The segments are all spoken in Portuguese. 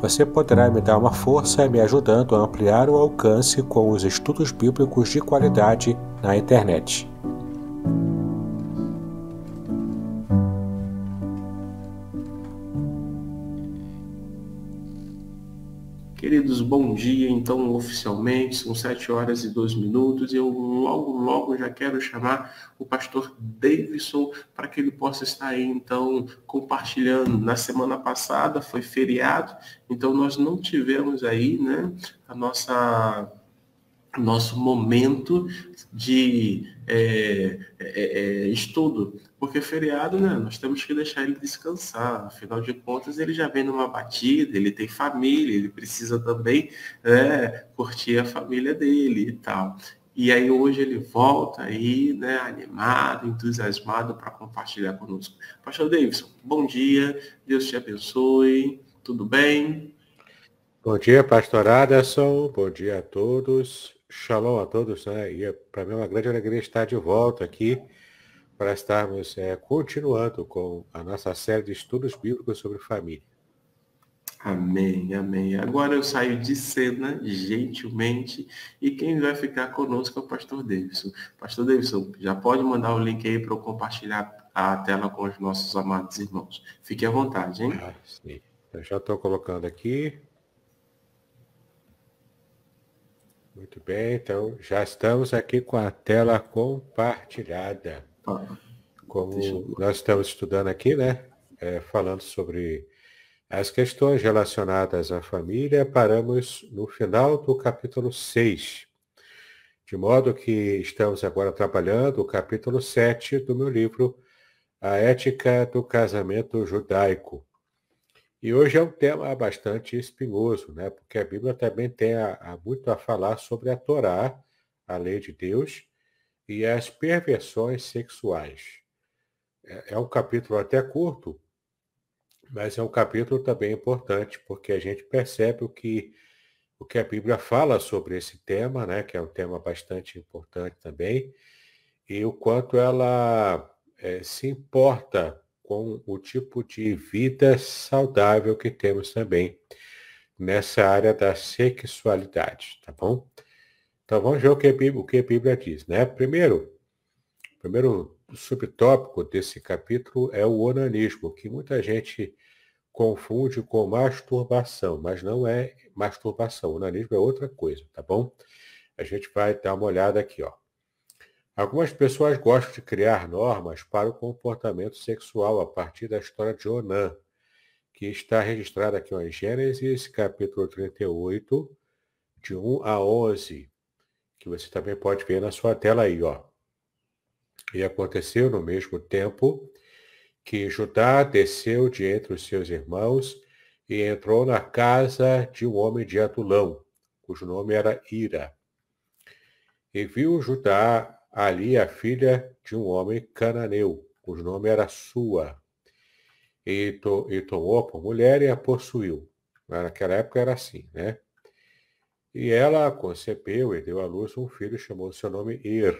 Você poderá me dar uma força me ajudando a ampliar o alcance com os estudos bíblicos de qualidade na internet. Queridos, bom dia. Então, oficialmente, são 7 horas e 2 minutos e eu logo, logo já quero chamar o pastor Davidson para que ele possa estar aí, então, compartilhando. Na semana passada foi feriado, então nós não tivemos aí, né, a nossa nosso momento de é, é, é, estudo, porque feriado, né, nós temos que deixar ele descansar, afinal de contas ele já vem numa batida, ele tem família, ele precisa também né, curtir a família dele e tal. E aí hoje ele volta aí, né, animado, entusiasmado para compartilhar conosco. Pastor Davidson, bom dia, Deus te abençoe, tudo bem? Bom dia, pastor Aderson, bom dia a todos. Shalom a todos, né? E é, para mim é uma grande alegria estar de volta aqui para estarmos é, continuando com a nossa série de estudos bíblicos sobre família. Amém, amém. Agora eu saio de cena, gentilmente, e quem vai ficar conosco é o pastor Davidson. Pastor Davidson, já pode mandar o link aí para eu compartilhar a tela com os nossos amados irmãos. Fique à vontade, hein? Ah, sim. Eu já estou colocando aqui. Muito bem, então já estamos aqui com a tela compartilhada. Como nós estamos estudando aqui, né? É, falando sobre as questões relacionadas à família, paramos no final do capítulo 6. De modo que estamos agora trabalhando o capítulo 7 do meu livro, A Ética do Casamento Judaico. E hoje é um tema bastante espinhoso, né? porque a Bíblia também tem a, a muito a falar sobre a Torá, a lei de Deus, e as perversões sexuais. É, é um capítulo até curto, mas é um capítulo também importante, porque a gente percebe o que, o que a Bíblia fala sobre esse tema, né? que é um tema bastante importante também, e o quanto ela é, se importa com o tipo de vida saudável que temos também nessa área da sexualidade, tá bom? Então vamos ver o que a Bíblia, que a Bíblia diz, né? Primeiro, primeiro subtópico desse capítulo é o onanismo, que muita gente confunde com masturbação, mas não é masturbação, O onanismo é outra coisa, tá bom? A gente vai dar uma olhada aqui, ó. Algumas pessoas gostam de criar normas para o comportamento sexual a partir da história de Onan, que está registrada aqui em Gênesis, capítulo 38, de 1 a 11, que você também pode ver na sua tela aí. Ó. E aconteceu no mesmo tempo que Judá desceu de entre os seus irmãos e entrou na casa de um homem de Adulão, cujo nome era Ira. E viu Judá Ali a filha de um homem cananeu, cujo nome era Sua, e, to, e tomou por mulher e a possuiu. Naquela época era assim, né? E ela concebeu e deu à luz um filho, chamou seu nome Ir,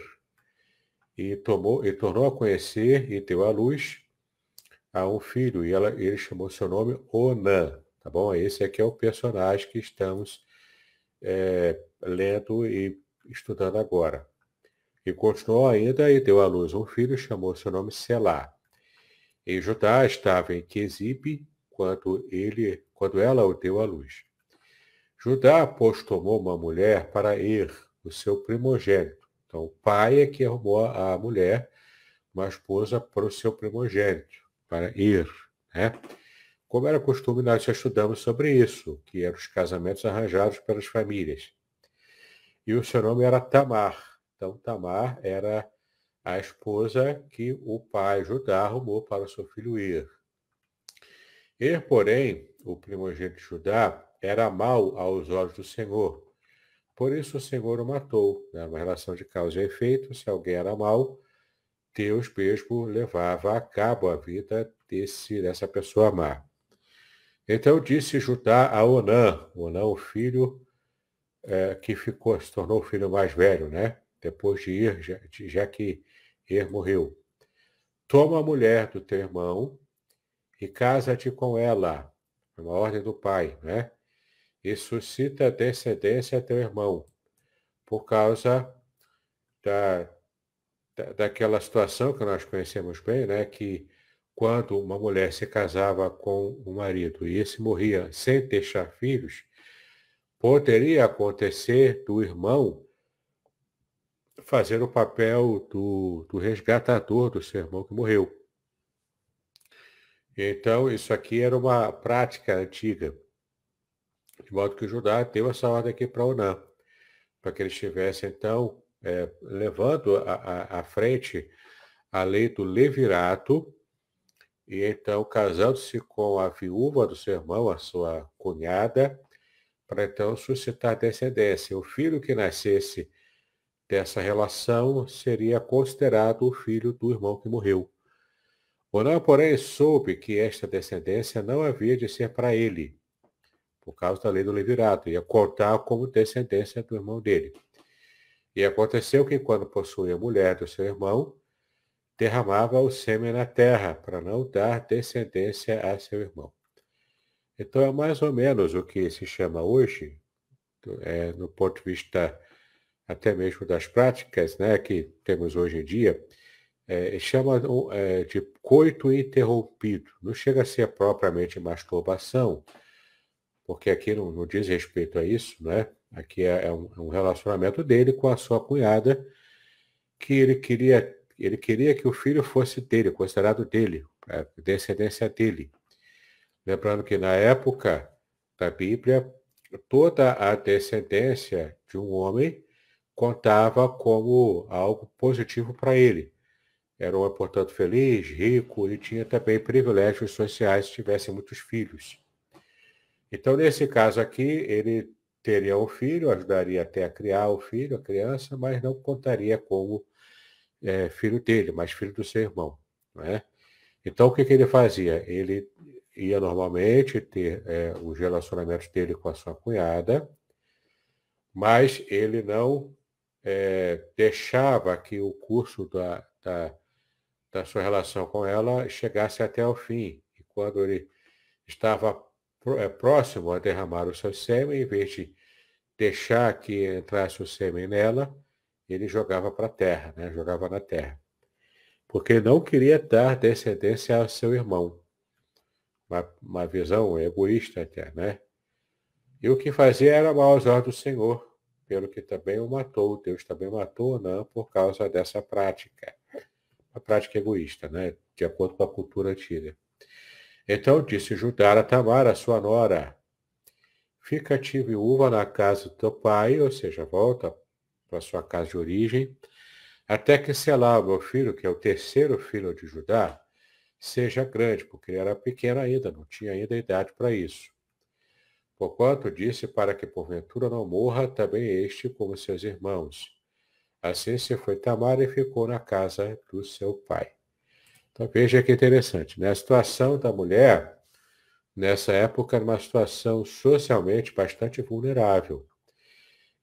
e, tomou, e tornou a conhecer e deu à luz a um filho, e ela, ele chamou seu nome Onan, tá bom? Esse aqui é o personagem que estamos é, lendo e estudando agora. E continuou ainda e deu à luz um filho, chamou seu nome Selá. E Judá estava em Quesipe quando, ele, quando ela o deu à luz. Judá, pois, tomou uma mulher para Ir, o seu primogênito. Então, o pai é que arrumou a mulher, uma esposa para o seu primogênito, para Ir. Né? Como era costume, nós já estudamos sobre isso, que eram os casamentos arranjados pelas famílias. E o seu nome era Tamar. Então, Tamar era a esposa que o pai Judá arrumou para o seu filho Ir. Ir, porém, o primogênito Judá, era mau aos olhos do Senhor. Por isso o Senhor o matou. Era né? uma relação de causa e efeito. Se alguém era mau, Deus mesmo levava a cabo a vida desse, dessa pessoa má. Então disse Judá a Onã, Onã, o filho é, que ficou, se tornou o filho mais velho, né? depois de Ir, já, já que Ir morreu. Toma a mulher do teu irmão e casa-te com ela, é uma ordem do pai, né? E suscita descendência a teu irmão, por causa da, da, daquela situação que nós conhecemos bem, né? Que quando uma mulher se casava com o um marido e esse morria sem deixar filhos, poderia acontecer do irmão fazer o papel do, do resgatador do seu irmão que morreu. Então, isso aqui era uma prática antiga. De modo que o Judá deu essa ordem aqui para Onã, para que ele estivesse, então, é, levando à frente a lei do levirato, e então casando-se com a viúva do seu irmão, a sua cunhada, para então suscitar descendência. O filho que nascesse dessa relação seria considerado o filho do irmão que morreu. Onã, porém, soube que esta descendência não havia de ser para ele, por causa da lei do levirato, ia contar como descendência do irmão dele. E aconteceu que, quando possuía a mulher do seu irmão, derramava o sêmen na terra, para não dar descendência a seu irmão. Então, é mais ou menos o que se chama hoje, é, no ponto de vista até mesmo das práticas né, que temos hoje em dia, é, chama é, de coito interrompido. Não chega a ser propriamente masturbação, porque aqui não, não diz respeito a isso, né? Aqui é, é, um, é um relacionamento dele com a sua cunhada, que ele queria, ele queria que o filho fosse dele, considerado dele, é, descendência dele. Lembrando que na época da Bíblia, toda a descendência de um homem contava como algo positivo para ele. Era um, portanto, feliz, rico, e tinha também privilégios sociais se tivesse muitos filhos. Então, nesse caso aqui, ele teria um filho, ajudaria até a criar o filho, a criança, mas não contaria como é, filho dele, mas filho do seu irmão. Né? Então, o que, que ele fazia? Ele ia normalmente ter é, os relacionamentos dele com a sua cunhada, mas ele não é, deixava que o curso da, da, da sua relação com ela chegasse até o fim. E quando ele estava é, próximo a derramar o seu sêmen, em vez de deixar que entrasse o sêmen nela, ele jogava para a terra, né? jogava na terra. Porque não queria dar descendência ao seu irmão. Uma, uma visão egoísta até, né? E o que fazia era mal aos olhos do Senhor, pelo que também o matou, Deus também matou Anã por causa dessa prática. Uma prática egoísta, né? de acordo com a cultura antiga. Então disse Judá a Tamara, sua nora, fica-te viúva na casa do teu pai, ou seja, volta para sua casa de origem, até que Selá, meu filho, que é o terceiro filho de Judá, seja grande, porque ele era pequeno ainda, não tinha ainda idade para isso. Porquanto disse para que porventura não morra também este como seus irmãos. Assim se foi Tamar e ficou na casa do seu pai. Então veja que interessante, né? A situação da mulher, nessa época, era uma situação socialmente bastante vulnerável.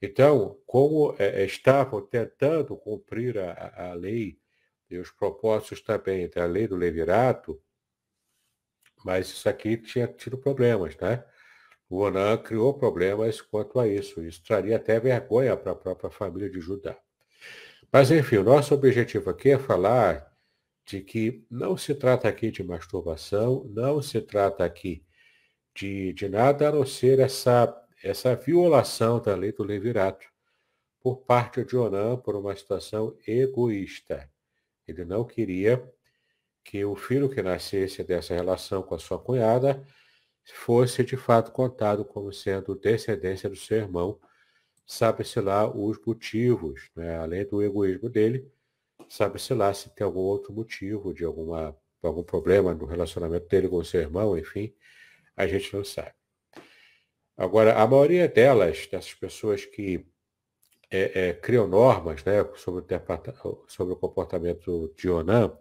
Então, como é, é estavam tentando cumprir a, a lei e os propósitos também da lei do levirato, mas isso aqui tinha tido problemas, né? o Onan criou problemas quanto a isso. Isso traria até vergonha para a própria família de Judá. Mas, enfim, o nosso objetivo aqui é falar de que não se trata aqui de masturbação, não se trata aqui de, de nada a não ser essa, essa violação da lei do levirato por parte de Onan por uma situação egoísta. Ele não queria que o filho que nascesse dessa relação com a sua cunhada fosse de fato contado como sendo descendência do seu irmão, sabe-se lá os motivos, né? além do egoísmo dele, sabe-se lá se tem algum outro motivo de alguma, algum problema no relacionamento dele com o seu irmão, enfim, a gente não sabe. Agora, a maioria delas, dessas pessoas que é, é, criam normas né, sobre, o sobre o comportamento de Onan,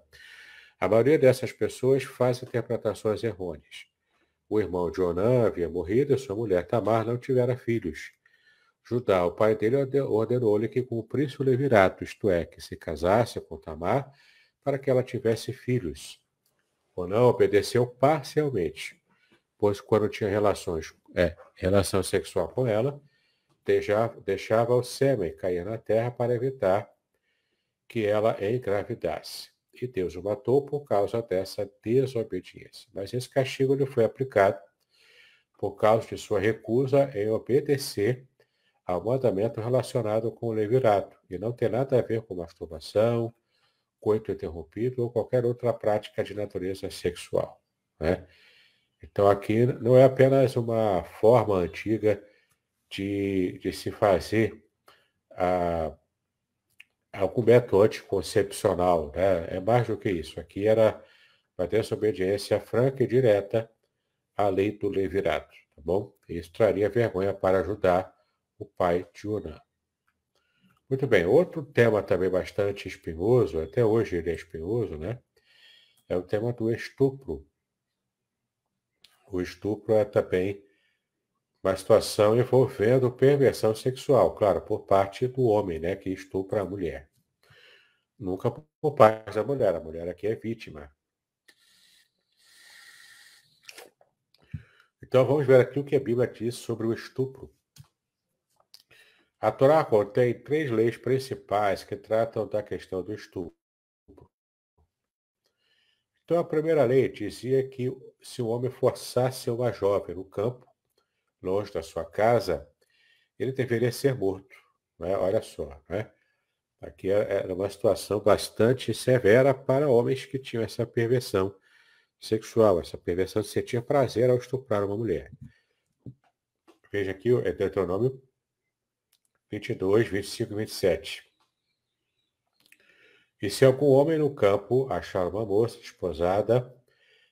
a maioria dessas pessoas faz interpretações errôneas. O irmão Onã havia morrido e sua mulher Tamar não tivera filhos. Judá, o pai dele, ordenou-lhe que cumprisse o levirato, isto é, que se casasse com Tamar para que ela tivesse filhos. Onã obedeceu parcialmente, pois quando tinha relações, é, relação sexual com ela, deixava, deixava o sêmen cair na terra para evitar que ela engravidasse que Deus o matou por causa dessa desobediência. Mas esse castigo lhe foi aplicado por causa de sua recusa em obedecer ao mandamento relacionado com o levirato, e não tem nada a ver com masturbação, coito interrompido ou qualquer outra prática de natureza sexual. Né? Então aqui não é apenas uma forma antiga de, de se fazer a algum método anticoncepcional, né? É mais do que isso. Aqui era uma desobediência franca e direta à lei do levirato, tá bom? Isso traria vergonha para ajudar o pai de Una. Muito bem, outro tema também bastante espinhoso, até hoje ele é espinhoso, né? É o tema do estupro. O estupro é também uma situação envolvendo perversão sexual, claro, por parte do homem, né, que estupra a mulher nunca por parte da mulher. A mulher aqui é vítima. Então vamos ver aqui o que a Bíblia diz sobre o estupro. A Torá contém três leis principais que tratam da questão do estupro. Então a primeira lei dizia que se o um homem forçasse uma jovem no campo, longe da sua casa, ele deveria ser morto. Né? Olha só, né? Aqui era é, é uma situação bastante severa para homens que tinham essa perversão sexual, essa perversão de sentir prazer ao estuprar uma mulher. Veja aqui o é Deuteronômio 22, 25 e 27. E se algum homem no campo achar uma moça desposada,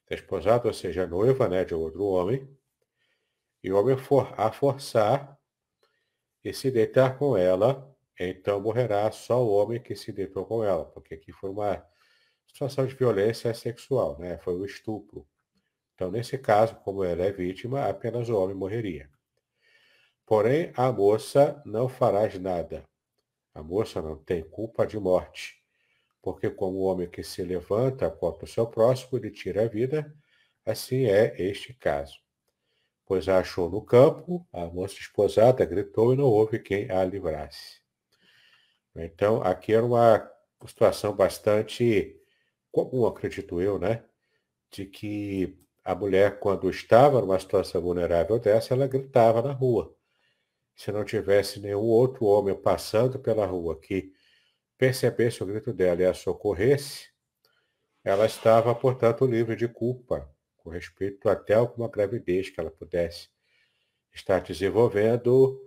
desposada, ou seja, noiva né, de outro homem, e o homem for a forçar e se deitar com ela, então morrerá só o homem que se deitou com ela, porque aqui foi uma situação de violência sexual, né? Foi um estupro. Então, nesse caso, como ela é vítima, apenas o homem morreria. Porém, a moça não farás nada. A moça não tem culpa de morte, porque como o homem que se levanta contra o seu próximo lhe tira a vida, assim é este caso. Pois a achou no campo, a moça esposada gritou e não houve quem a livrasse. Então, aqui era uma situação bastante comum, acredito eu, né? De que a mulher, quando estava numa situação vulnerável dessa, ela gritava na rua. Se não tivesse nenhum outro homem passando pela rua que percebesse o grito dela e a socorresse, ela estava, portanto, livre de culpa com respeito até alguma gravidez que ela pudesse estar desenvolvendo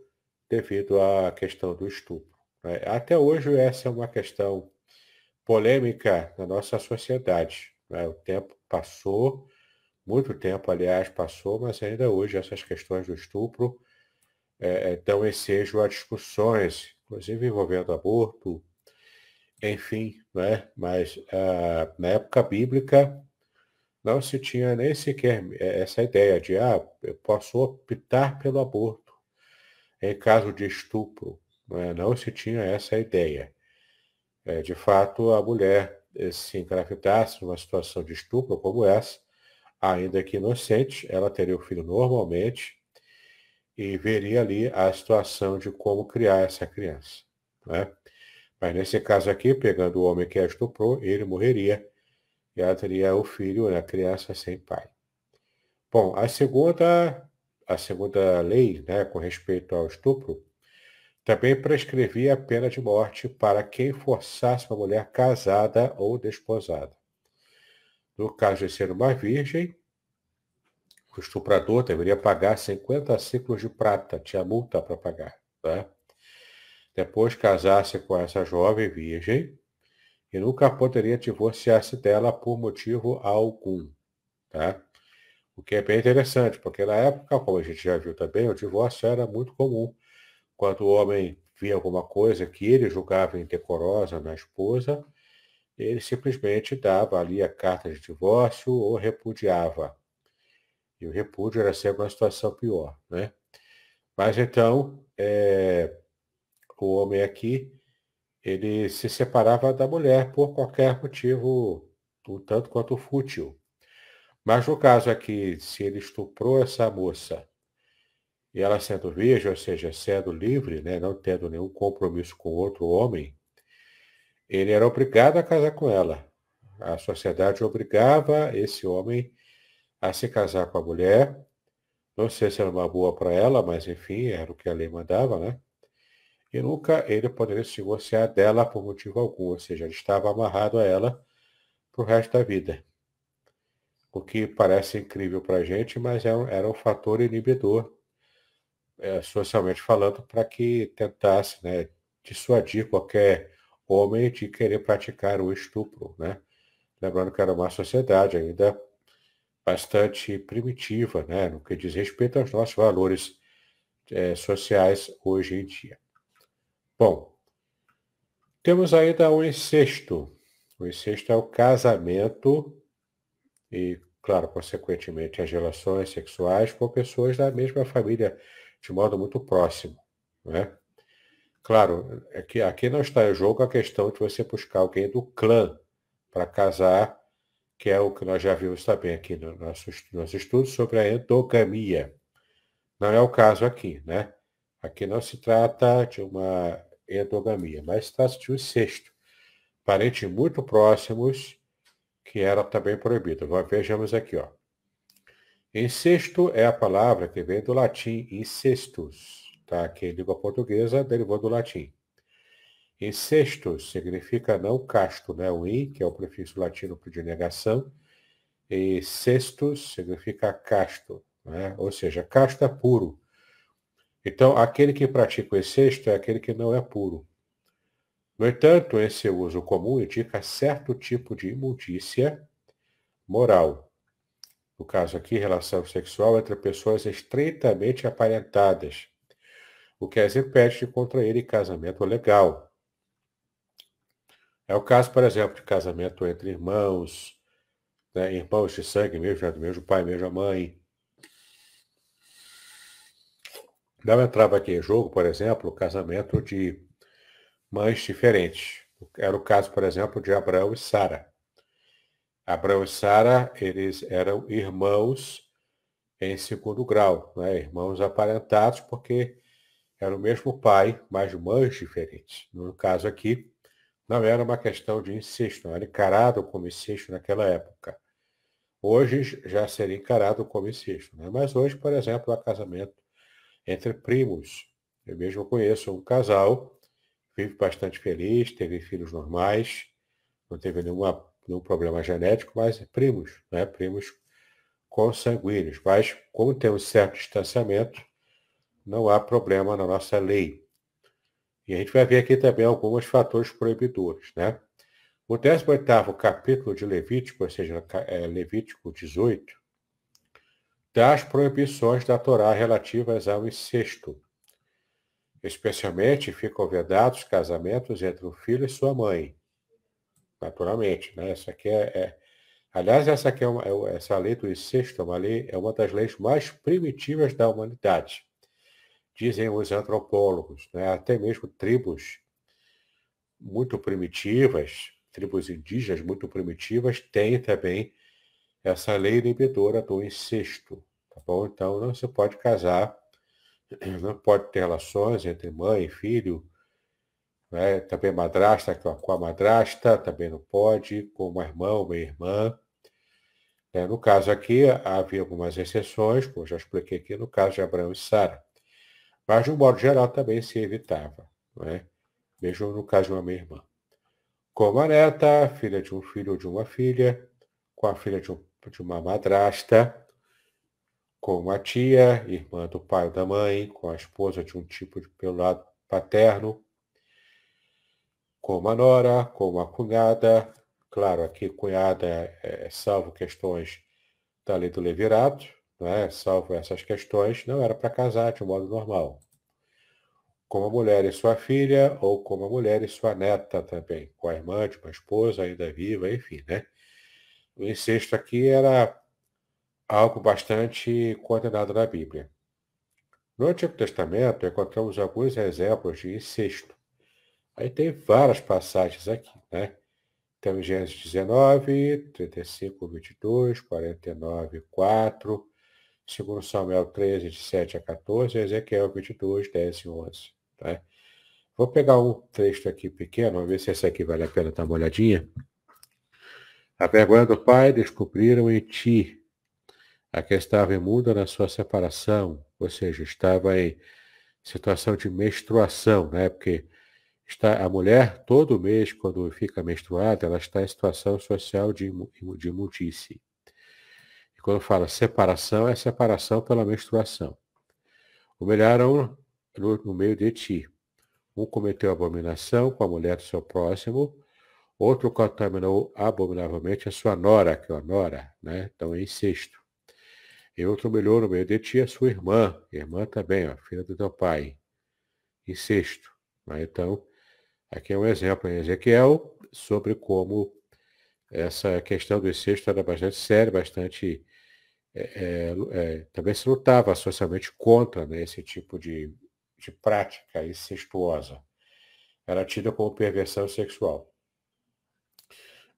devido à questão do estupro. Né? Até hoje essa é uma questão polêmica na nossa sociedade. Né? O tempo passou, muito tempo, aliás, passou, mas ainda hoje essas questões do estupro é, é, dão ensejo a discussões, inclusive envolvendo aborto, enfim, né? mas ah, na época bíblica não se tinha nem sequer é, essa ideia de ah, eu posso optar pelo aborto em caso de estupro. Né, não se tinha essa ideia. É, de fato, a mulher eh, se engravidasse numa situação de estupro como essa, ainda que inocente, ela teria o filho normalmente e veria ali a situação de como criar essa criança. Né. Mas nesse caso aqui, pegando o homem que a estuprou, ele morreria e ela teria o filho, né, a criança sem pai. Bom, a segunda, a segunda lei, né, com respeito ao estupro, também prescrevia a pena de morte para quem forçasse uma mulher casada ou desposada. No caso de ser uma virgem, o estuprador deveria pagar 50 ciclos de prata, tinha multa para pagar. Né? Depois casasse com essa jovem virgem e nunca poderia divorciar-se dela por motivo algum. Tá? O que é bem interessante, porque na época, como a gente já viu também, o divórcio era muito comum quando o homem via alguma coisa que ele julgava indecorosa na esposa, ele simplesmente dava ali a carta de divórcio ou repudiava. E o repúdio era sempre uma situação pior, né? Mas então, é, o homem aqui, ele se separava da mulher por qualquer motivo, um tanto quanto fútil. Mas no caso aqui, se ele estuprou essa moça e ela sendo virgem, ou seja, sendo livre, né, não tendo nenhum compromisso com outro homem, ele era obrigado a casar com ela. A sociedade obrigava esse homem a se casar com a mulher. Não sei se era uma boa para ela, mas enfim, era o que a lei mandava, né? E nunca ele poderia se divorciar dela por motivo algum, ou seja, ele estava amarrado a ela para o resto da vida. O que parece incrível para a gente, mas era é um, era um fator inibidor é, socialmente falando, para que tentasse né, dissuadir qualquer homem de querer praticar o estupro. Né? Lembrando que era uma sociedade ainda bastante primitiva, né, no que diz respeito aos nossos valores é, sociais hoje em dia. Bom, temos ainda o incesto. O incesto é o casamento e, claro, consequentemente, as relações sexuais com pessoas da mesma família de modo muito próximo. Né? Claro, aqui, aqui não está em jogo a questão de você buscar alguém do clã para casar, que é o que nós já vimos também aqui no nosso, nosso estudo sobre a endogamia. Não é o caso aqui, né? Aqui não se trata de uma endogamia, mas trata-se de um sexto Parentes muito próximos que era também proibido. Vejamos aqui, ó. Incesto é a palavra que vem do latim incestus, tá? que em língua portuguesa é derivou do latim. Incestus significa não casto, né? o in, que é o prefixo latino de negação, e cestus significa casto, né? ou seja, casto é puro. Então, aquele que pratica o incesto é aquele que não é puro. No entanto, esse uso comum indica certo tipo de imundícia moral, no caso aqui, relação sexual entre pessoas estreitamente aparentadas, o que as é impede de contraírem casamento legal. É o caso, por exemplo, de casamento entre irmãos, né, irmãos de sangue mesmo, do mesmo pai, mesma mãe. Não entrava aqui em jogo, por exemplo, o casamento de mães diferentes. Era o caso, por exemplo, de Abraão e Sara. Abraão e Sara, eles eram irmãos em segundo grau, né? irmãos aparentados, porque era o mesmo pai, mas mães diferentes. No caso aqui, não era uma questão de incesto, não era encarado como incesto naquela época. Hoje já seria encarado como incesto, né? mas hoje, por exemplo, há casamento entre primos. Eu mesmo conheço um casal, vive bastante feliz, teve filhos normais, não teve nenhuma um problema genético, mas primos, né? primos consanguíneos. Mas, como tem um certo distanciamento, não há problema na nossa lei. E a gente vai ver aqui também alguns fatores proibidores. Né? O 18 capítulo de Levítico, ou seja, é, Levítico 18, das proibições da Torá relativas ao incesto. Especialmente ficam vedados casamentos entre o filho e sua mãe, naturalmente. Né? Essa aqui é, é... Aliás, essa, aqui é uma, é essa lei do incesto, é uma lei, é uma das leis mais primitivas da humanidade, dizem os antropólogos. Né? Até mesmo tribos muito primitivas, tribos indígenas muito primitivas, têm também essa lei inibidora do incesto. Tá bom? Então, não se pode casar, não pode ter relações entre mãe e filho, né? Também é madrasta com a madrasta, também não pode, com uma irmã ou uma irmã. Né? No caso aqui, havia algumas exceções, como eu já expliquei aqui, no caso de Abraão e Sara. Mas, de um modo geral, também se evitava, né? mesmo no caso de uma minha irmã. com a neta, filha de um filho ou de uma filha, com a filha de, um, de uma madrasta, com a tia, irmã do pai ou da mãe, com a esposa de um tipo de, pelo lado paterno, como a nora, como a cunhada. Claro, aqui cunhada é, é, salvo questões da lei do levirato, né? salvo essas questões, não era para casar de modo normal. Como a mulher e sua filha, ou como a mulher e sua neta também, com a irmã de uma esposa ainda viva, enfim, né? O incesto aqui era algo bastante condenado na Bíblia. No Antigo Testamento, encontramos alguns exemplos de incesto Aí tem várias passagens aqui, né? Então, Gênesis 19, 35, 22, 49, 4, segundo Samuel 13, de 7 a 14, Ezequiel 22, 10 e 11. Tá? Né? Vou pegar um texto aqui pequeno, vamos ver se esse aqui vale a pena dar uma olhadinha. A vergonha do pai descobriram em ti, a que estava imunda na sua separação, ou seja, estava em situação de menstruação, né? Porque está a mulher todo mês quando fica menstruada, ela está em situação social de, de imundície. E quando fala separação, é separação pela menstruação. Humilharam no, no meio de ti. Um cometeu abominação com a mulher do seu próximo, outro contaminou abominavelmente a sua nora, que é a nora, né? Então é incesto. E outro humilhou no meio de ti a sua irmã, irmã também, ó, filha do teu pai. Incesto. Né? Então, Aqui é um exemplo em Ezequiel sobre como essa questão do incesto era bastante séria, bastante. É, é, é, também se lutava socialmente contra né, esse tipo de, de prática incestuosa. Era tida como perversão sexual.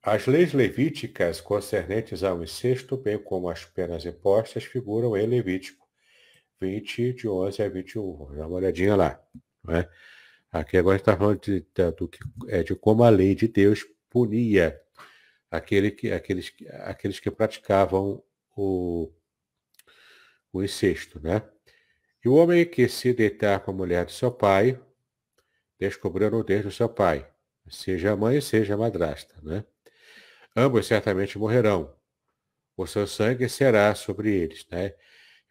As leis levíticas concernentes ao incesto, bem como as penas impostas, figuram em Levítico 20, de 11 a 21. Dá uma olhadinha lá. Né? Aqui agora está falando de, de, é, de como a lei de Deus punia aquele que, aqueles, aqueles que praticavam o, o incesto, né? E o homem que se deitar com a mulher do seu pai, descobriu a nudez do seu pai, seja a mãe, seja a madrasta, né? Ambos certamente morrerão. O seu sangue será sobre eles, né?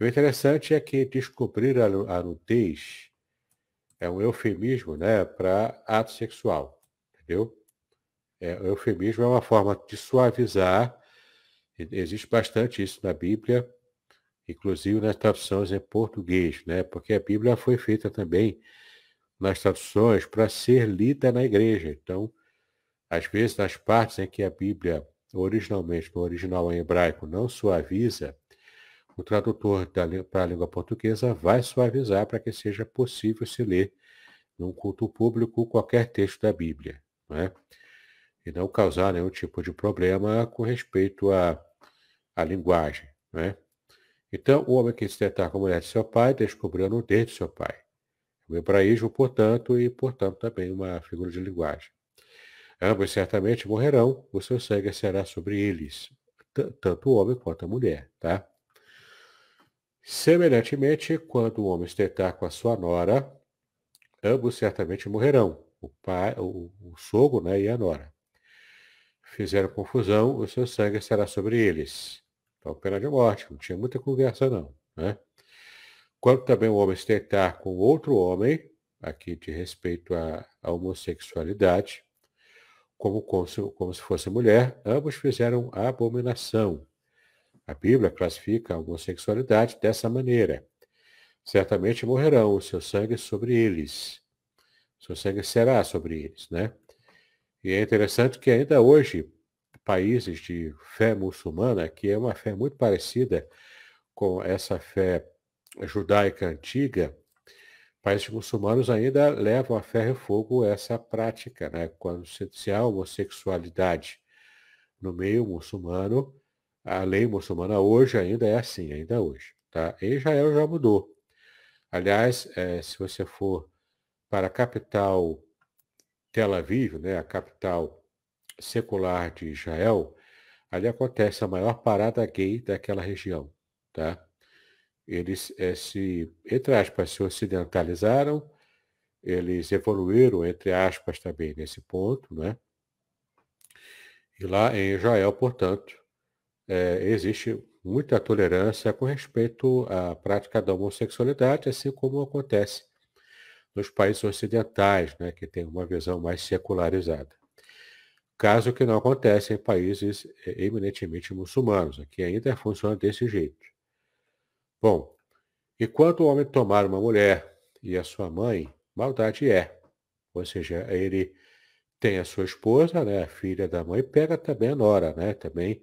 o interessante é que descobrir a, a nudez é um eufemismo né, para ato sexual, entendeu? É, o eufemismo é uma forma de suavizar, existe bastante isso na Bíblia, inclusive nas traduções em português, né? porque a Bíblia foi feita também nas traduções para ser lida na igreja. Então, às vezes, nas partes em que a Bíblia originalmente, no original em hebraico, não suaviza, o tradutor para a língua portuguesa vai suavizar para que seja possível se ler num culto público qualquer texto da Bíblia, né? e não causar nenhum tipo de problema com respeito à, à linguagem. Né? Então, o homem que se tentar com a mulher de seu pai descobriu a dedo de seu pai. O hebraísmo, portanto, e portanto também uma figura de linguagem. Ambos certamente morrerão, o seu sangue será sobre eles, tanto o homem quanto a mulher, tá? Semelhantemente, quando o homem estetar com a sua nora, ambos certamente morrerão, o pai, o, o sogro né, e a nora. Fizeram confusão, o seu sangue estará sobre eles. Então, pena de morte, não tinha muita conversa não. Né? Quando também o homem estetar com outro homem, aqui de respeito à, à homossexualidade, como, se, como se fosse mulher, ambos fizeram abominação. A Bíblia classifica a homossexualidade dessa maneira. Certamente morrerão o seu sangue sobre eles. O seu sangue será sobre eles, né? E é interessante que ainda hoje, países de fé muçulmana, que é uma fé muito parecida com essa fé judaica antiga, países muçulmanos ainda levam a ferro e fogo essa prática, né? Quando se, se há homossexualidade no meio muçulmano, a lei muçulmana hoje ainda é assim, ainda é hoje. Tá? Em Israel já mudou. Aliás, é, se você for para a capital Tel Aviv, né, a capital secular de Israel, ali acontece a maior parada gay daquela região. Tá? Eles é, se, entre aspas, se ocidentalizaram, eles evoluíram, entre aspas, também nesse ponto, né? E lá em Israel, portanto, é, existe muita tolerância com respeito à prática da homossexualidade, assim como acontece nos países ocidentais, né, que tem uma visão mais secularizada. Caso que não acontece em países é, eminentemente muçulmanos, aqui ainda funciona desse jeito. Bom, e quando o homem tomar uma mulher e a sua mãe, maldade é. Ou seja, ele tem a sua esposa, né, a filha da mãe, pega também a nora, né, também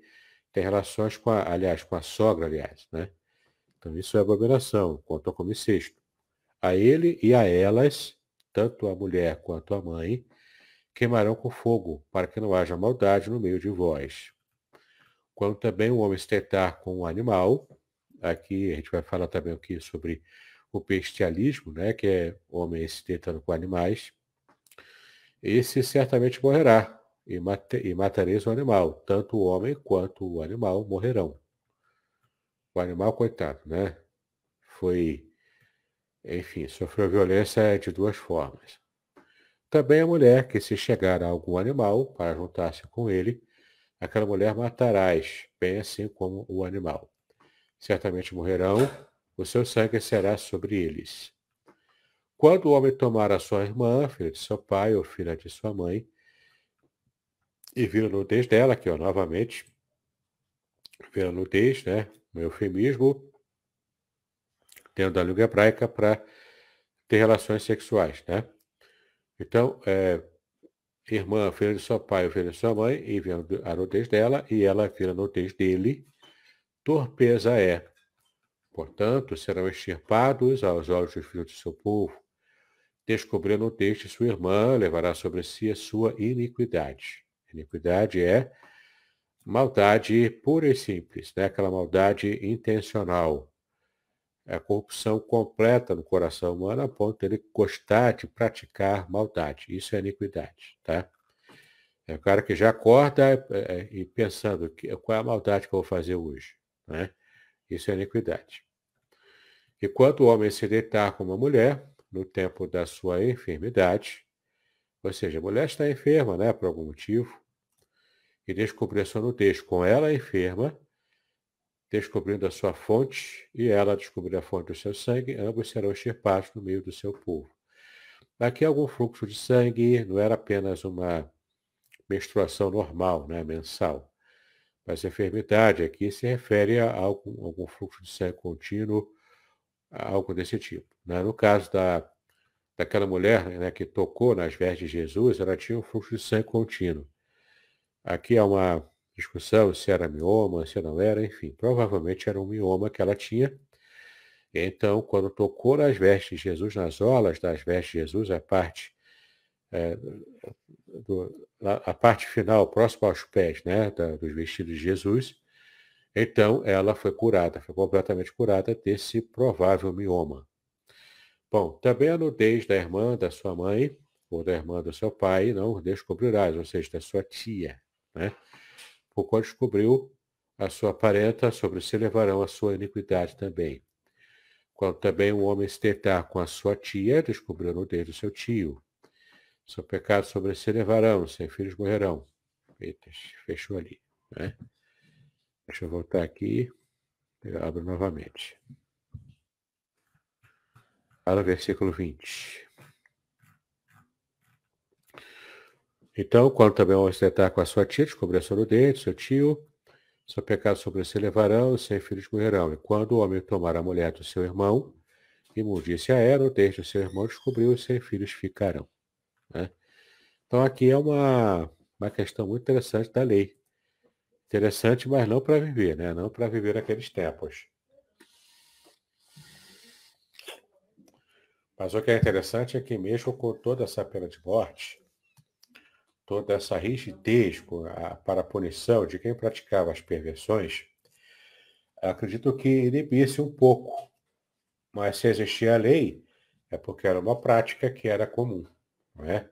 tem relações com a, aliás, com a sogra, aliás, né? Então isso é aglomeração, quanto ao comicesto. A ele e a elas, tanto a mulher quanto a mãe, queimarão com fogo, para que não haja maldade no meio de vós. Quando também o homem se tentar com um animal, aqui a gente vai falar também aqui sobre o bestialismo, né, que é o homem se tentando com animais, esse certamente morrerá, e, mate, e matareis o animal, tanto o homem quanto o animal morrerão. O animal, coitado, né? Foi, enfim, sofreu violência de duas formas. Também a mulher que se chegar a algum animal para juntar-se com ele, aquela mulher matarás, bem assim como o animal. Certamente morrerão, o seu sangue será sobre eles. Quando o homem tomar a sua irmã, filha de seu pai ou filha de sua mãe, e vira a nudez dela aqui, ó, novamente. Vira né, a nudez, né? Um eufemismo dentro da língua hebraica para ter relações sexuais, né? Então, é, irmã, filha de seu pai, filha de sua mãe, e vira a ah, nudez dela, e ela vira a nudez dele. Torpeza é. Portanto, serão extirpados aos olhos dos filhos do seu povo. Descobrindo o texto, sua irmã levará sobre si a sua iniquidade. Iniquidade é maldade pura e simples, né? aquela maldade intencional. É a corrupção completa no coração humano a ponto de ele gostar de praticar maldade. Isso é iniquidade, tá? É o cara que já acorda é, é, e pensando que, qual é a maldade que eu vou fazer hoje, né? Isso é iniquidade. E quando o homem se deitar com uma mulher, no tempo da sua enfermidade, ou seja, a mulher está enferma, né, por algum motivo, e descobriu a sua nudez com ela enferma, descobrindo a sua fonte, e ela descobriu a fonte do seu sangue, ambos serão extirpados no meio do seu povo. Aqui algum fluxo de sangue não era apenas uma menstruação normal, né, mensal. Mas enfermidade aqui se refere a algum, algum fluxo de sangue contínuo, algo desse tipo. Né? No caso da, daquela mulher né, que tocou nas vestes de Jesus, ela tinha um fluxo de sangue contínuo. Aqui é uma discussão se era mioma, se não era, enfim, provavelmente era um mioma que ela tinha. Então, quando tocou nas vestes de Jesus, nas olas das vestes de Jesus, a parte, é, do, a, parte final, próxima aos pés né, da, dos vestidos de Jesus, então ela foi curada, foi completamente curada desse provável mioma. Bom, também a nudez da irmã da sua mãe, ou da irmã do seu pai, não descobrirás, ou seja, da sua tia, né? Foucault descobriu a sua parenta, sobre si levarão a sua iniquidade também. Quando também um homem se deitar com a sua tia, descobriu no dedo seu tio. Seu pecado sobre si levarão, sem filhos morrerão. Eita, fechou ali. Né? Deixa eu voltar aqui. Eu abro novamente. Para o versículo 20. Então, quando também o acidentar tá com a sua tia, descobrir sobre o dente, seu tio, seu pecado sobre você levarão, e sem filhos morrerão. E quando o homem tomar a mulher do seu irmão, a era, o dente do seu irmão descobriu, e sem filhos ficarão. Né? Então, aqui é uma, uma questão muito interessante da lei. Interessante, mas não para viver, né? não para viver aqueles tempos. Mas o que é interessante é que mesmo com toda essa pena de morte, toda essa rigidez para a punição de quem praticava as perversões, acredito que inibisse um pouco. Mas se existia a lei, é porque era uma prática que era comum. Não é?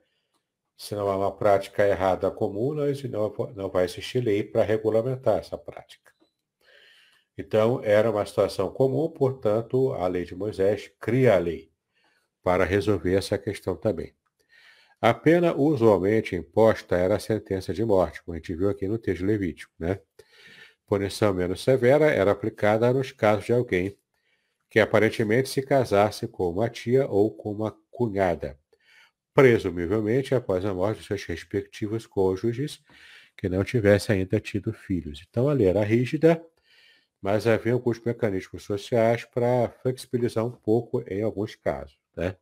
Se não é uma prática errada comum, não, não vai existir lei para regulamentar essa prática. Então, era uma situação comum, portanto, a lei de Moisés cria a lei para resolver essa questão também. A pena usualmente imposta era a sentença de morte, como a gente viu aqui no texto levítico. Né? Punição menos severa era aplicada nos casos de alguém que aparentemente se casasse com uma tia ou com uma cunhada, presumivelmente após a morte dos seus respectivos cônjuges, que não tivesse ainda tido filhos. Então a lei era rígida, mas havia alguns mecanismos sociais para flexibilizar um pouco em alguns casos. Né?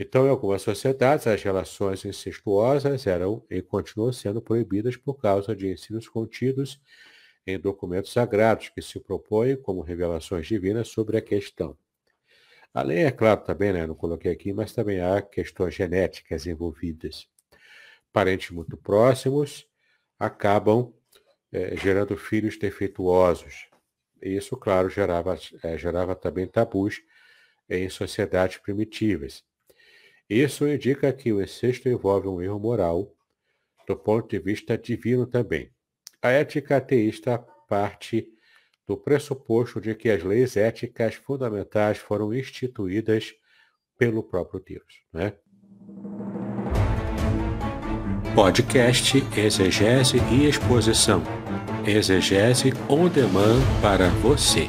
Então, em algumas sociedades, as relações incestuosas eram e continuam sendo proibidas por causa de ensinos contidos em documentos sagrados que se propõem como revelações divinas sobre a questão. Além, é claro, também, né, não coloquei aqui, mas também há questões genéticas envolvidas. Parentes muito próximos acabam é, gerando filhos defeituosos. Isso, claro, gerava, é, gerava também tabus em sociedades primitivas. Isso indica que o incesto envolve um erro moral, do ponto de vista divino também. A ética ateísta parte do pressuposto de que as leis éticas fundamentais foram instituídas pelo próprio Deus. Né? Podcast Exegese e Exposição. Exegese on demand para você.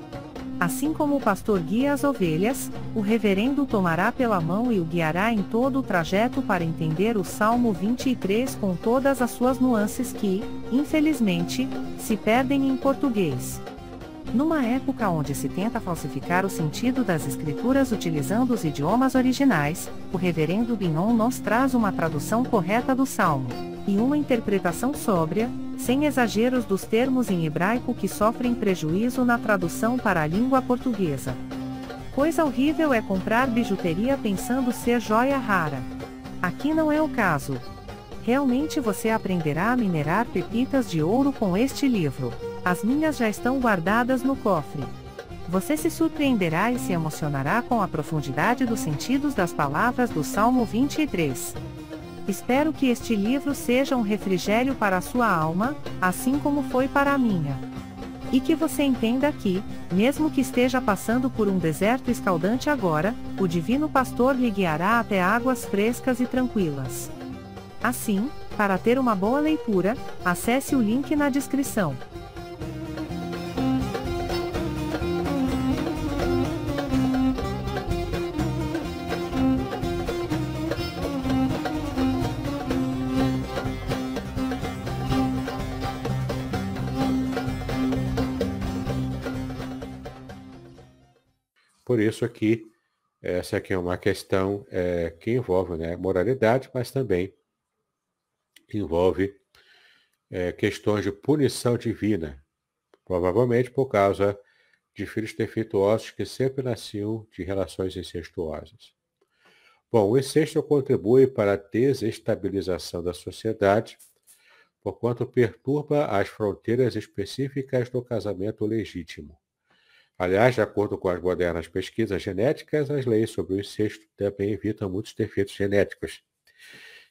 Assim como o pastor guia as ovelhas, o reverendo tomará pela mão e o guiará em todo o trajeto para entender o Salmo 23 com todas as suas nuances que, infelizmente, se perdem em português. Numa época onde se tenta falsificar o sentido das escrituras utilizando os idiomas originais, o reverendo Binon nos traz uma tradução correta do salmo e uma interpretação sóbria, sem exageros dos termos em hebraico que sofrem prejuízo na tradução para a língua portuguesa. Coisa horrível é comprar bijuteria pensando ser joia rara. Aqui não é o caso. Realmente você aprenderá a minerar pepitas de ouro com este livro. As minhas já estão guardadas no cofre. Você se surpreenderá e se emocionará com a profundidade dos sentidos das palavras do Salmo 23. Espero que este livro seja um refrigério para a sua alma, assim como foi para a minha. E que você entenda que, mesmo que esteja passando por um deserto escaldante agora, o Divino Pastor lhe guiará até águas frescas e tranquilas. Assim, para ter uma boa leitura, acesse o link na descrição. Por isso aqui, eh, essa aqui é uma questão é, que envolve né, moralidade, mas também envolve é, questões de punição divina, provavelmente por causa de filhos defeituosos que sempre nasciam de relações incestuosas. Bom, o incesto contribui para a desestabilização da sociedade, porquanto perturba as fronteiras específicas do casamento legítimo. Aliás, de acordo com as modernas pesquisas genéticas, as leis sobre o incesto também evitam muitos defeitos genéticos,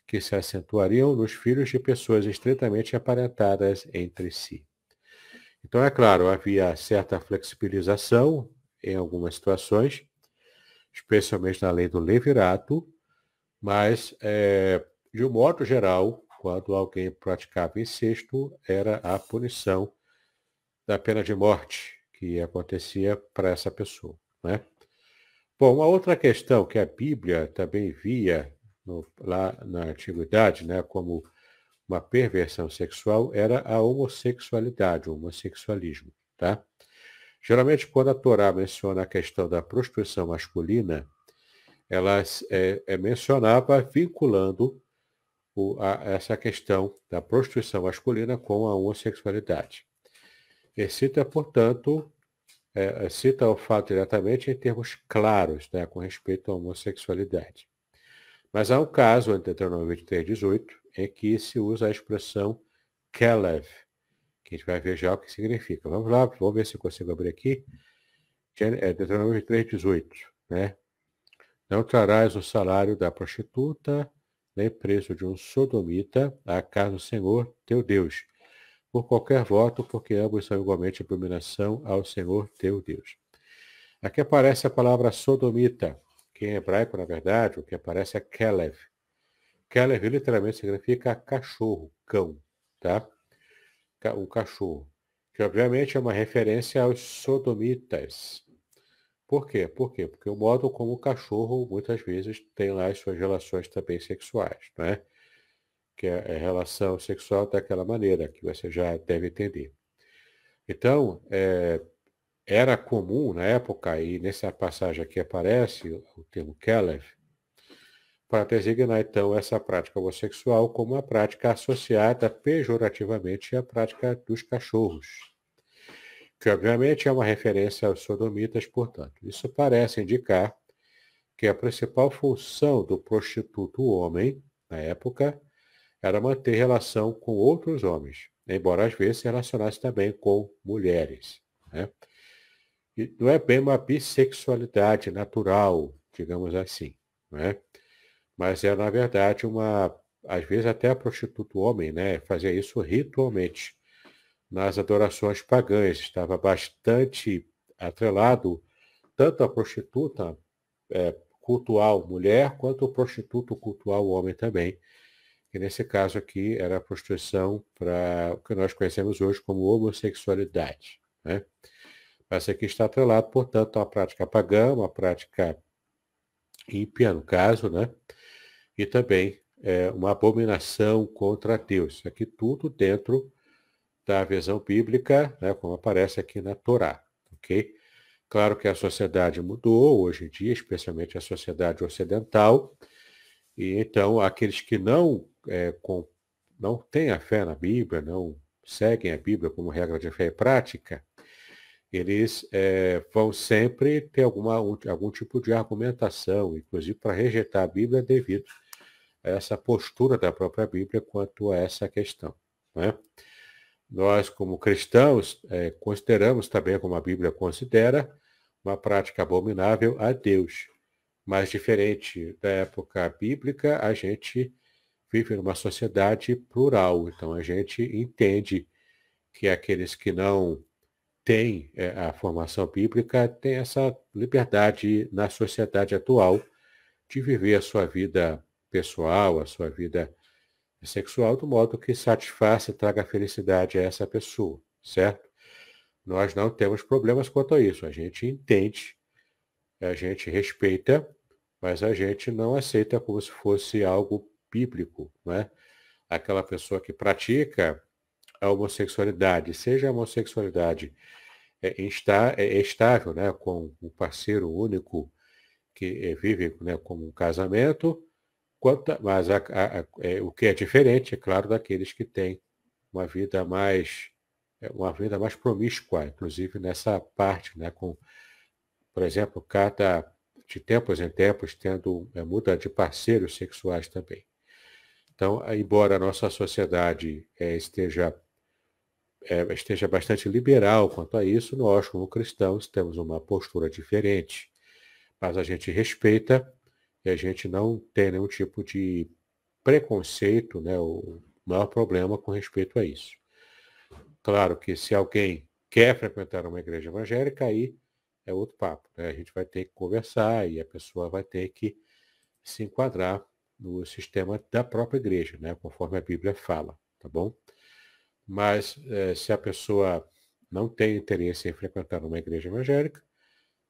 que se acentuariam nos filhos de pessoas estreitamente aparentadas entre si. Então, é claro, havia certa flexibilização em algumas situações, especialmente na lei do levirato, mas, é, de um modo geral, quando alguém praticava incesto, era a punição da pena de morte que acontecia para essa pessoa. Né? Bom, uma outra questão que a Bíblia também via no, lá na antiguidade né, como uma perversão sexual era a homossexualidade, o homossexualismo. Tá? Geralmente, quando a Torá menciona a questão da prostituição masculina, ela é, é mencionava vinculando o, a, essa questão da prostituição masculina com a homossexualidade. Excita, portanto, é, cita o fato diretamente em termos claros né, com respeito à homossexualidade. Mas há um caso, em Deuteronômio 23, 18, em que se usa a expressão Kelev, que a gente vai ver já o que significa. Vamos lá, vamos ver se eu consigo abrir aqui. É, Deuteronômio 23, 18. Né? Não trarás o salário da prostituta, nem preço de um sodomita a casa do Senhor, teu Deus por qualquer voto, porque ambos são igualmente abominação ao Senhor teu Deus. Aqui aparece a palavra sodomita, que em hebraico, na verdade, o que aparece é Kelev. Kelev literalmente significa cachorro, cão, tá? O cachorro. Que obviamente é uma referência aos sodomitas. Por quê? Por quê? Porque o modo como o cachorro muitas vezes tem lá as suas relações também sexuais, não é? que a, é, é relação sexual daquela maneira, que você já deve entender. Então, é, era comum na época, e nessa passagem aqui aparece o termo Kelev, para designar então essa prática homossexual como uma prática associada pejorativamente à prática dos cachorros, que obviamente é uma referência aos sodomitas, portanto. Isso parece indicar que a principal função do prostituto homem, na época, era manter relação com outros homens, embora às vezes se relacionasse também com mulheres. Né? E não é bem uma bissexualidade natural, digamos assim, né? mas é, na verdade, uma, às vezes até a prostituta homem né, fazia isso ritualmente. Nas adorações pagãs estava bastante atrelado tanto a prostituta é, cultual mulher quanto o prostituto cultual homem também, que nesse caso aqui era a prostituição para o que nós conhecemos hoje como homossexualidade. Né? Mas aqui está atrelado, portanto, a uma prática pagã, uma prática ímpia, no caso, né? e também é, uma abominação contra Deus. Isso aqui tudo dentro da visão bíblica, né? como aparece aqui na Torá. ok? Claro que a sociedade mudou hoje em dia, especialmente a sociedade ocidental, e então aqueles que não é, com, não têm a fé na Bíblia, não seguem a Bíblia como regra de fé e prática, eles é, vão sempre ter alguma, algum tipo de argumentação, inclusive para rejeitar a Bíblia devido a essa postura da própria Bíblia quanto a essa questão. Né? Nós, como cristãos, é, consideramos também, como a Bíblia considera, uma prática abominável a Deus. Mas, diferente da época bíblica, a gente vive numa sociedade plural. Então, a gente entende que aqueles que não têm é, a formação bíblica têm essa liberdade na sociedade atual de viver a sua vida pessoal, a sua vida sexual, do modo que satisfaça e traga felicidade a essa pessoa, certo? Nós não temos problemas quanto a isso. A gente entende, a gente respeita, mas a gente não aceita como se fosse algo bíblico, né? Aquela pessoa que pratica a homossexualidade, seja a homossexualidade é, está, é, é, estável, né? Com um parceiro único que é, vive né, como um casamento, quanto, mas a, a, a, é, o que é diferente, é claro, daqueles que têm uma vida mais é, uma vida mais promíscua, inclusive nessa parte, né, com, por exemplo, cada de tempos em tempos tendo é, muda de parceiros sexuais também. Então, embora a nossa sociedade é, esteja, é, esteja bastante liberal quanto a isso, nós, como cristãos, temos uma postura diferente. Mas a gente respeita e a gente não tem nenhum tipo de preconceito, né, o maior problema com respeito a isso. Claro que se alguém quer frequentar uma igreja evangélica, aí é outro papo. Né? A gente vai ter que conversar e a pessoa vai ter que se enquadrar no sistema da própria igreja, né? conforme a Bíblia fala, tá bom? Mas eh, se a pessoa não tem interesse em frequentar uma igreja evangélica,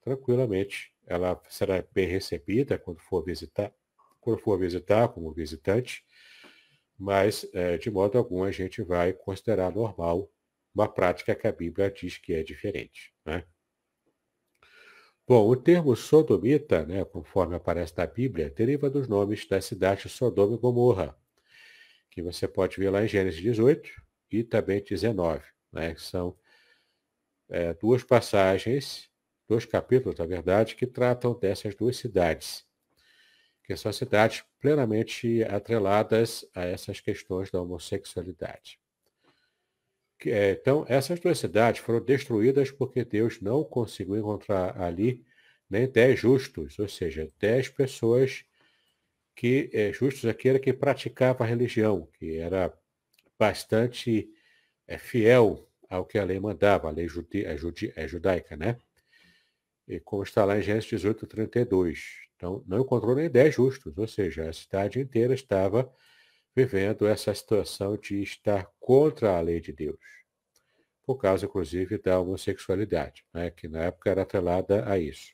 tranquilamente ela será bem recebida quando for visitar, quando for visitar como visitante, mas eh, de modo algum a gente vai considerar normal uma prática que a Bíblia diz que é diferente, né? Bom, o termo sodomita, né, conforme aparece na Bíblia, deriva dos nomes das cidades Sodoma e Gomorra, que você pode ver lá em Gênesis 18 e também 19, né, que são é, duas passagens, dois capítulos, na verdade, que tratam dessas duas cidades, que são cidades plenamente atreladas a essas questões da homossexualidade. É, então, essas duas cidades foram destruídas porque Deus não conseguiu encontrar ali nem dez justos, ou seja, dez pessoas que é, justos aqui era que praticava a religião, que era bastante é, fiel ao que a lei mandava, a lei judia, a eh, judaica, né? E como está lá em Gênesis 18, 32. Então, não encontrou nem dez justos, ou seja, a cidade inteira estava vivendo essa situação de estar contra a lei de Deus. Por causa, inclusive, da homossexualidade, né, que na época era atrelada a isso.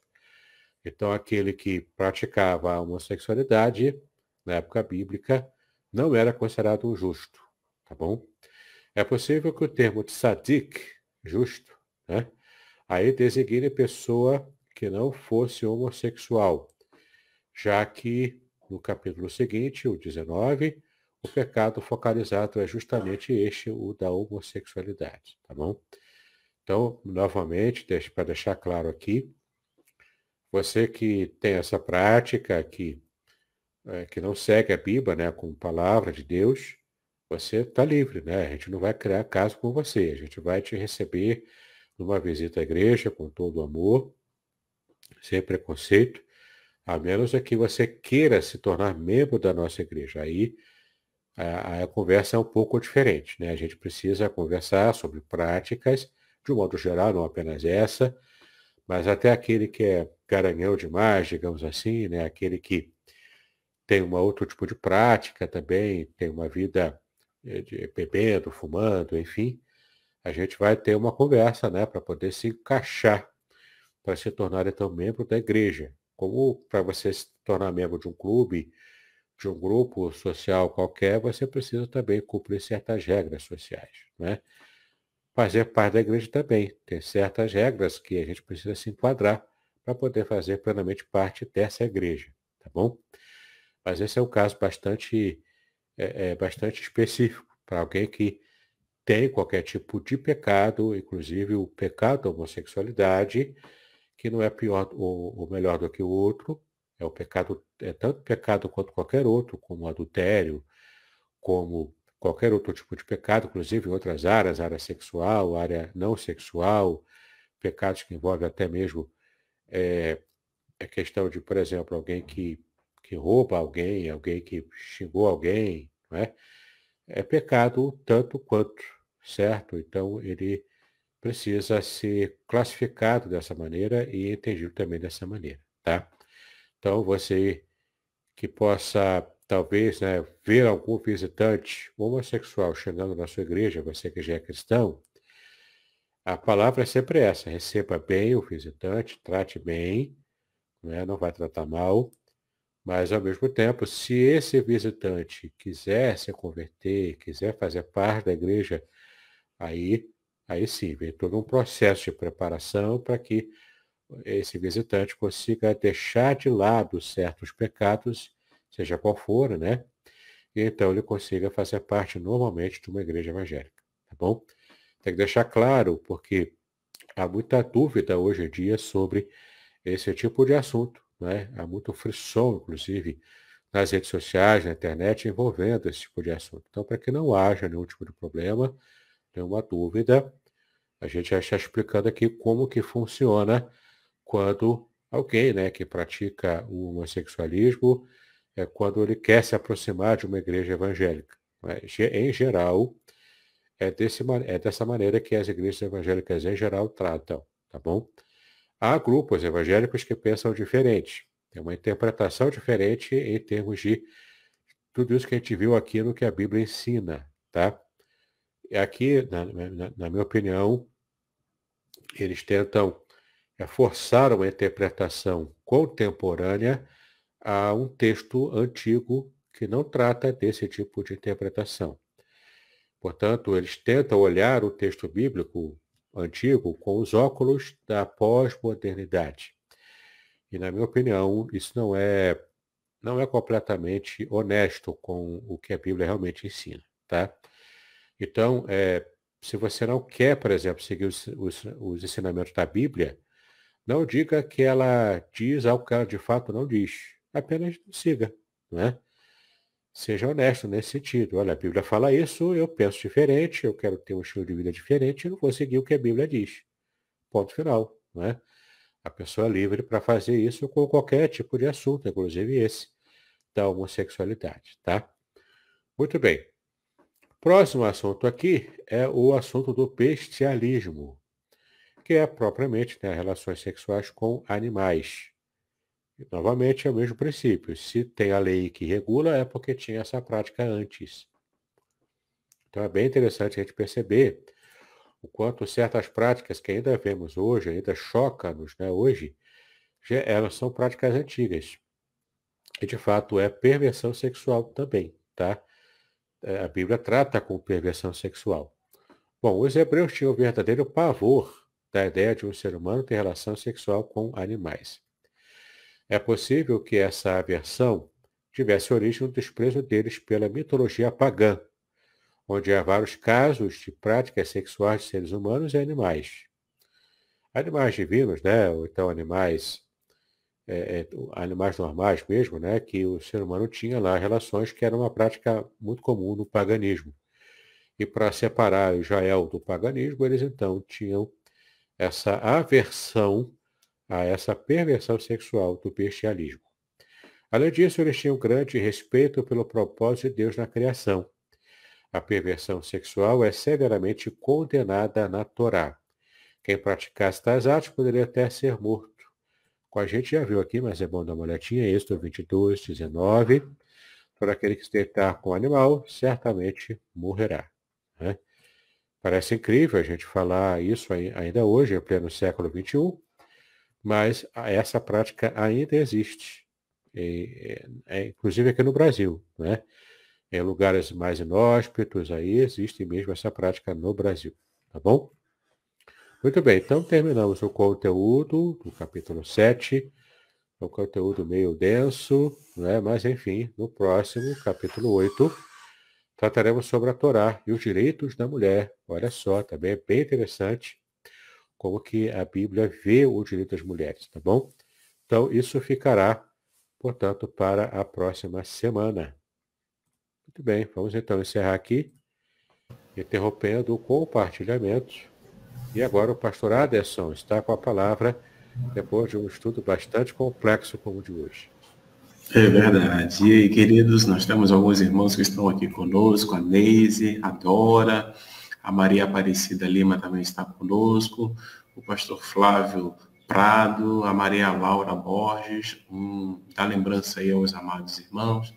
Então, aquele que praticava a homossexualidade, na época bíblica, não era considerado um justo, tá bom? É possível que o termo tzadik, justo, né, aí designe pessoa que não fosse homossexual, já que no capítulo seguinte, o 19, o pecado focalizado é justamente este, o da homossexualidade, tá bom? Então, novamente, para deixar claro aqui, você que tem essa prática, que, é, que não segue a Bíblia, né, com a palavra de Deus, você está livre, né? A gente não vai criar caso com você, a gente vai te receber numa visita à igreja com todo amor, sem preconceito, a menos é que você queira se tornar membro da nossa igreja. Aí a, a, conversa é um pouco diferente. Né? A gente precisa conversar sobre práticas, de um modo geral, não apenas essa, mas até aquele que é garanhão demais, digamos assim, né? aquele que tem um outro tipo de prática também, tem uma vida eh, de, bebendo, fumando, enfim, a gente vai ter uma conversa né? para poder se encaixar, para se tornar então membro da igreja. Como para você se tornar membro de um clube, de um grupo social qualquer, você precisa também cumprir certas regras sociais. Né? Fazer parte da igreja também tem certas regras que a gente precisa se enquadrar para poder fazer plenamente parte dessa igreja, tá bom? Mas esse é um caso bastante, é, é bastante específico para alguém que tem qualquer tipo de pecado, inclusive o pecado da homossexualidade, que não é pior ou, ou melhor do que o outro, é o pecado, é tanto pecado quanto qualquer outro, como adultério, como qualquer outro tipo de pecado, inclusive em outras áreas, área sexual, área não sexual, pecados que envolvem até mesmo eh, é, a questão de, por exemplo, alguém que, que rouba alguém, alguém que xingou alguém, não é? É pecado tanto quanto, certo? Então ele precisa ser classificado dessa maneira e entendido também dessa maneira, tá? Então você que possa talvez né, ver algum visitante homossexual chegando na sua igreja, você que já é cristão, a palavra é sempre essa, receba bem o visitante, trate bem, né, não vai tratar mal, mas ao mesmo tempo, se esse visitante quiser se converter, quiser fazer parte da igreja, aí, aí sim, vem todo um processo de preparação para que esse visitante consiga deixar de lado certos pecados, seja qual for, né? E então ele consiga fazer parte normalmente de uma igreja evangélica, tá bom? Tem que deixar claro, porque há muita dúvida hoje em dia sobre esse tipo de assunto, né? Há muito frisson, inclusive, nas redes sociais, na internet, envolvendo esse tipo de assunto. Então, para que não haja nenhum tipo de problema, nenhuma dúvida, a gente já está explicando aqui como que funciona quando alguém né, que pratica o homossexualismo é quando ele quer se aproximar de uma igreja evangélica. Né? Em geral, é, desse, é dessa maneira que as igrejas evangélicas em geral tratam, tá bom? Há grupos evangélicos que pensam diferente, tem é uma interpretação diferente em termos de tudo isso que a gente viu aqui no que a Bíblia ensina, tá? Aqui, na, na, na minha opinião, eles tentam é forçar uma interpretação contemporânea a um texto antigo que não trata desse tipo de interpretação. Portanto, eles tentam olhar o texto bíblico antigo com os óculos da pós-modernidade. E na minha opinião, isso não é não é completamente honesto com o que a Bíblia realmente ensina, tá? Então, é, se você não quer, por exemplo, seguir os, os, os ensinamentos da Bíblia, não diga que ela diz algo que ela de fato não diz. Apenas não siga, né? Seja honesto nesse sentido. Olha, a Bíblia fala isso, eu penso diferente, eu quero ter um estilo de vida diferente, e não vou seguir o que a Bíblia diz. Ponto final, né? A pessoa é livre para fazer isso com qualquer tipo de assunto, inclusive esse da homossexualidade, tá? Muito bem. Próximo assunto aqui é o assunto do bestialismo que é propriamente né, relações sexuais com animais. E, novamente, é o mesmo princípio. Se tem a lei que regula, é porque tinha essa prática antes. Então, é bem interessante a gente perceber o quanto certas práticas que ainda vemos hoje, ainda chocam-nos né, hoje, já, elas são práticas antigas. E, de fato, é perversão sexual também, tá? É, a Bíblia trata com perversão sexual. Bom, os hebreus tinham verdadeiro pavor da ideia de um ser humano ter relação sexual com animais. É possível que essa aversão tivesse origem no desprezo deles pela mitologia pagã, onde há vários casos de práticas sexuais de seres humanos e animais. Animais divinos, né? ou então animais, é, é, animais normais mesmo, né? que o ser humano tinha lá relações que era uma prática muito comum no paganismo. E para separar Israel do paganismo, eles então tinham essa aversão a essa perversão sexual do bestialismo. Além disso, eles tinham grande respeito pelo propósito de Deus na criação. A perversão sexual é severamente condenada na Torá. Quem praticasse tais atos poderia até ser morto. Com a gente já viu aqui, mas é bom dar uma olhadinha, Êxodo 22, 19. Todo aquele que se deitar com o animal certamente morrerá. Né? Parece incrível a gente falar isso ainda hoje, em pleno século XXI, mas essa prática ainda existe, e, é, inclusive aqui no Brasil. Né? Em lugares mais inóspitos, aí existe mesmo essa prática no Brasil. Tá bom? Muito bem, então terminamos o conteúdo do capítulo 7. É um conteúdo meio denso, né? mas enfim, no próximo, capítulo 8 trataremos sobre a Torá e os direitos da mulher. Olha só, também é bem interessante como que a Bíblia vê o direito das mulheres, tá bom? Então, isso ficará, portanto, para a próxima semana. Muito bem, vamos então encerrar aqui, interrompendo o compartilhamento. E agora o pastor Aderson está com a palavra, depois de um estudo bastante complexo como o de hoje. É verdade. E aí, queridos, nós temos alguns irmãos que estão aqui conosco, a Neise, a Dora, a Maria Aparecida Lima também está conosco, o pastor Flávio Prado, a Maria Laura Borges, um, dá lembrança aí aos amados irmãos.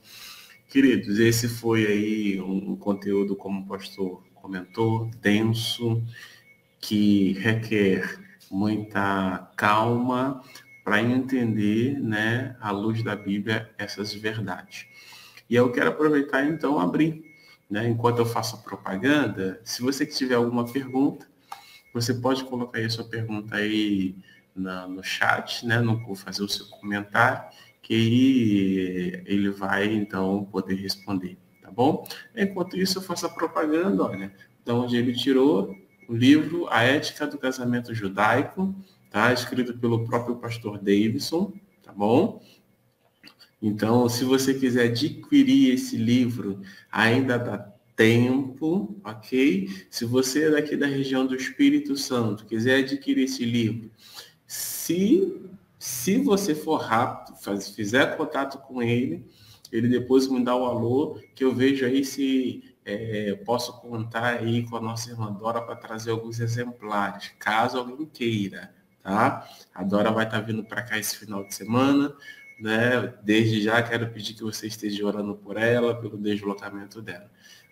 Queridos, esse foi aí um, um conteúdo, como o pastor comentou, denso, que requer muita calma, para entender, né, à luz da Bíblia, essas verdades. E eu quero aproveitar então abrir, né, enquanto eu faço a propaganda, se você tiver alguma pergunta, você pode colocar aí a sua pergunta aí na, no chat, né, no fazer o seu comentário, que ele vai então poder responder, tá bom? Enquanto isso eu faço a propaganda, olha, então onde ele tirou o livro A Ética do Casamento Judaico tá? Escrito pelo próprio pastor Davidson, tá bom? Então, se você quiser adquirir esse livro, ainda dá tempo, ok? Se você é daqui da região do Espírito Santo, quiser adquirir esse livro, se, se você for rápido, faz, fizer contato com ele, ele depois me dá o alô, que eu vejo aí se é, posso contar aí com a nossa irmã Dora para trazer alguns exemplares, caso alguém queira tá? A Dora vai estar tá vindo para cá esse final de semana, né? Desde já quero pedir que você esteja orando por ela, pelo deslocamento dela.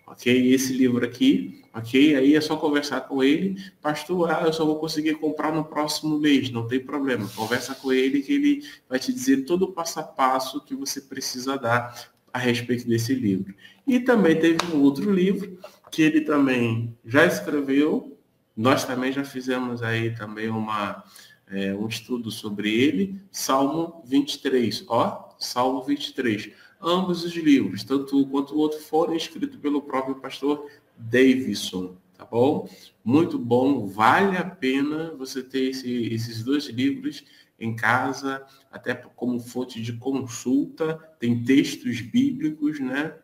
Ok? Esse livro aqui, ok? Aí é só conversar com ele. Pastor, ah, eu só vou conseguir comprar no próximo mês, não tem problema. Conversa com ele que ele vai te dizer todo o passo a passo que você precisa dar a respeito desse livro. E também teve um outro livro que ele também já escreveu. Nós também já fizemos aí também uma, é, um estudo sobre ele, Salmo 23, ó, Salmo 23. Ambos os livros, tanto um quanto o outro, foram escritos pelo próprio pastor Davidson, tá bom? Muito bom, vale a pena você ter esse, esses dois livros em casa, até como fonte de consulta, tem textos bíblicos, né?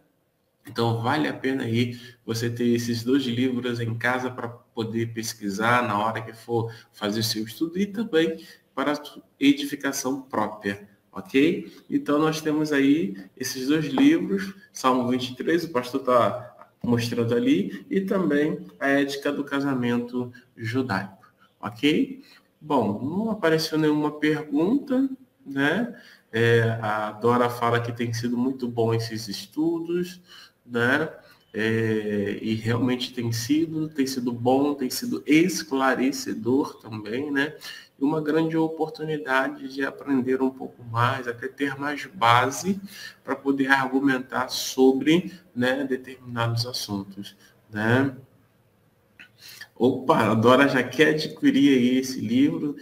Então vale a pena aí você ter esses dois livros em casa para poder pesquisar na hora que for fazer o seu estudo e também para edificação própria, ok? Então nós temos aí esses dois livros, Salmo 23, o pastor está mostrando ali, e também a ética do casamento judaico, ok? Bom, não apareceu nenhuma pergunta, né? É, a Dora fala que tem sido muito bom esses estudos, né? É, e realmente tem sido, tem sido bom, tem sido esclarecedor também, né? E uma grande oportunidade de aprender um pouco mais, até ter mais base para poder argumentar sobre né, determinados assuntos, né? Opa, a Dora já quer adquirir aí esse livro,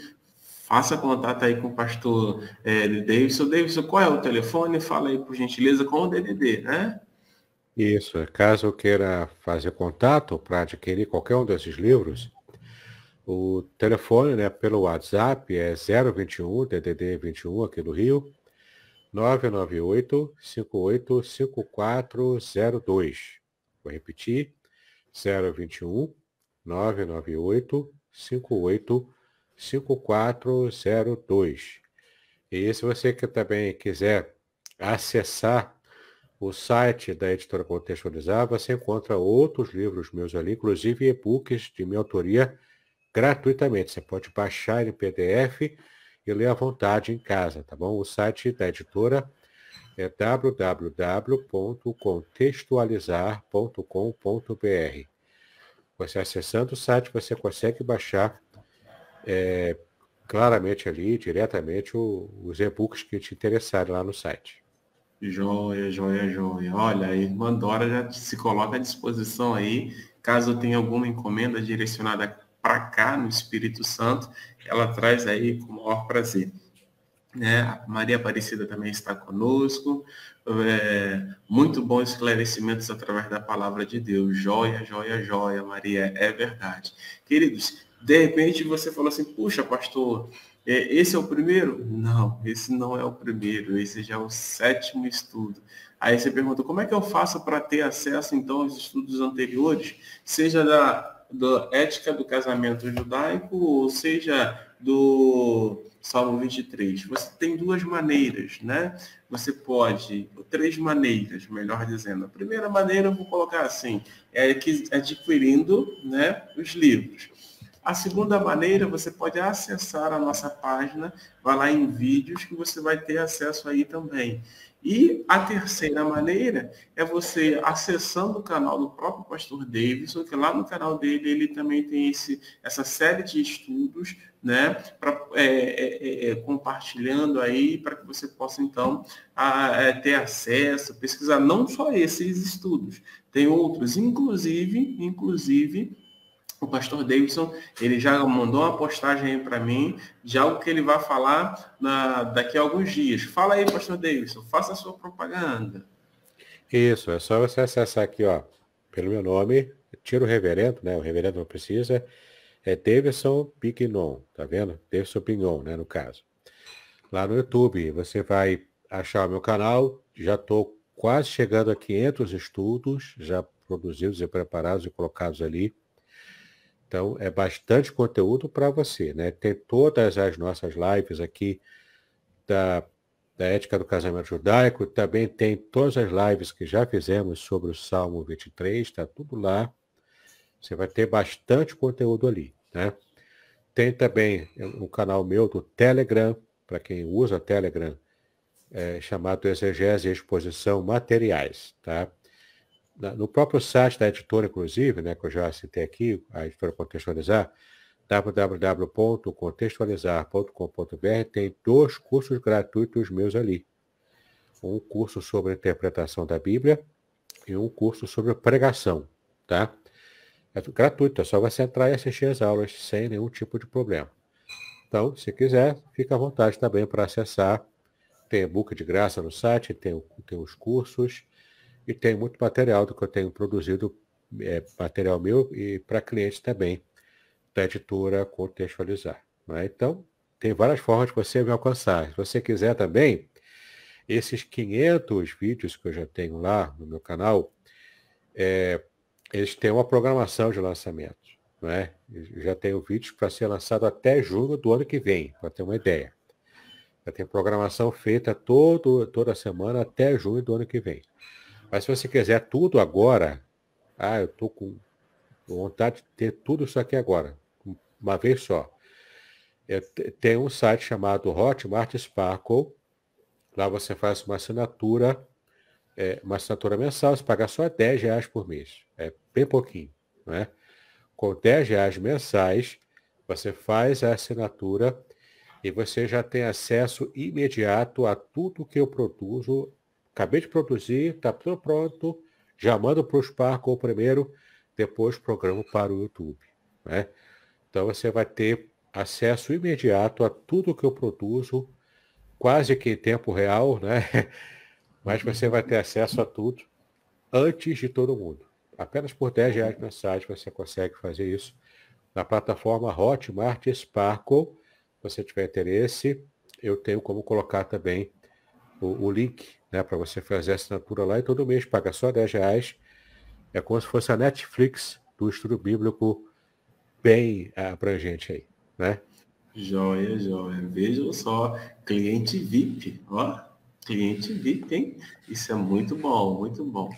faça contato aí com o pastor é, Davidson. Davidson, qual é o telefone? Fala aí, por gentileza, com o DDD, né? Isso, caso queira fazer contato para adquirir qualquer um desses livros, o telefone né, pelo WhatsApp é 021 DDD 21 aqui do Rio, 998 585402. Vou repetir, 021 998 585402. E se você que também quiser acessar o site da editora Contextualizar, você encontra outros livros meus ali, inclusive e-books de minha autoria gratuitamente. Você pode baixar em PDF e ler à vontade em casa, tá bom? O site da editora é www.contextualizar.com.br. Você acessando o site, você consegue baixar é, claramente ali, diretamente, o, os e-books que te interessarem lá no site. Joia, joia, joia. Olha, a irmã Dora já se coloca à disposição aí, caso tenha alguma encomenda direcionada para cá, no Espírito Santo, ela traz aí com o maior prazer. A é, Maria Aparecida também está conosco. É, muito bom esclarecimentos através da palavra de Deus. Joia, joia, joia, Maria, é verdade. Queridos, de repente você falou assim, puxa, pastor, é, esse é o primeiro? Não, esse não é o primeiro, esse já é o sétimo estudo. Aí você pergunta, como é que eu faço para ter acesso, então, aos estudos anteriores, seja da, da ética do casamento judaico, ou seja do Salmo 23? Você tem duas maneiras, né? Você pode, três maneiras, melhor dizendo. A primeira maneira, eu vou colocar assim, é adquirindo né, os livros. A segunda maneira, você pode acessar a nossa página, vai lá em vídeos que você vai ter acesso aí também. E a terceira maneira é você acessando o canal do próprio pastor Davidson, que lá no canal dele ele também tem esse, essa série de estudos, né, pra, é, é, é, é compartilhando aí para que você possa então a, é, ter acesso, pesquisar não só esses estudos, tem outros, inclusive, inclusive o pastor Davidson, ele já mandou uma postagem aí para mim de algo que ele vai falar na, daqui a alguns dias. Fala aí, pastor Davidson, faça a sua propaganda. Isso, é só você acessar aqui, ó, pelo meu nome, tira o reverendo, né? O reverendo não precisa. É Davidson Pignon, tá vendo? Davidson Pignon, né, no caso. Lá no YouTube, você vai achar o meu canal, já estou quase chegando a 500 estudos já produzidos e preparados e colocados ali então, é bastante conteúdo para você, né? Tem todas as nossas lives aqui da, da Ética do Casamento Judaico, também tem todas as lives que já fizemos sobre o Salmo 23, está tudo lá. Você vai ter bastante conteúdo ali, né? Tem também um canal meu do Telegram, para quem usa Telegram, é, chamado Exegese e Exposição Materiais, tá? no próprio site da editora, inclusive, né, que eu já citei aqui, a editora Contextualizar, www.contextualizar.com.br, tem dois cursos gratuitos meus ali. Um curso sobre interpretação da Bíblia e um curso sobre pregação, tá? É gratuito, é só você entrar e assistir as aulas sem nenhum tipo de problema. Então, se quiser, fica à vontade também para acessar. Tem e-book de graça no site, tem, tem os cursos, e tem muito material do que eu tenho produzido, é, material meu e para clientes também, da editora Contextualizar. Né? Então, tem várias formas de você me alcançar. Se você quiser também, esses 500 vídeos que eu já tenho lá no meu canal, é, eles têm uma programação de lançamento. Né? já tenho vídeos para ser lançado até junho do ano que vem, para ter uma ideia. Já tem programação feita todo, toda semana até junho do ano que vem. Mas se você quiser tudo agora, ah, eu estou com vontade de ter tudo isso aqui agora, uma vez só. É, eu, tem um site chamado Hotmart Sparkle. Lá você faz uma assinatura, é, uma assinatura mensal, você paga só 10 reais por mês. É bem pouquinho. Né? Com 10 reais mensais, você faz a assinatura e você já tem acesso imediato a tudo que eu produzo Acabei de produzir, está tudo pronto. Já mando para o Sparkle primeiro, depois programo para o YouTube. Né? Então você vai ter acesso imediato a tudo que eu produzo, quase que em tempo real, né? Mas você vai ter acesso a tudo antes de todo mundo. Apenas por 10 reais mensais você consegue fazer isso na plataforma Hotmart Sparkle. Se você tiver interesse, eu tenho como colocar também o, o link né, para você fazer a assinatura lá e todo mês paga só 10 reais. É como se fosse a Netflix do estudo bíblico bem ah, abrangente aí, né? Joia, joia. Vejam só, cliente VIP, ó. Cliente VIP, hein? Isso é muito bom, muito bom.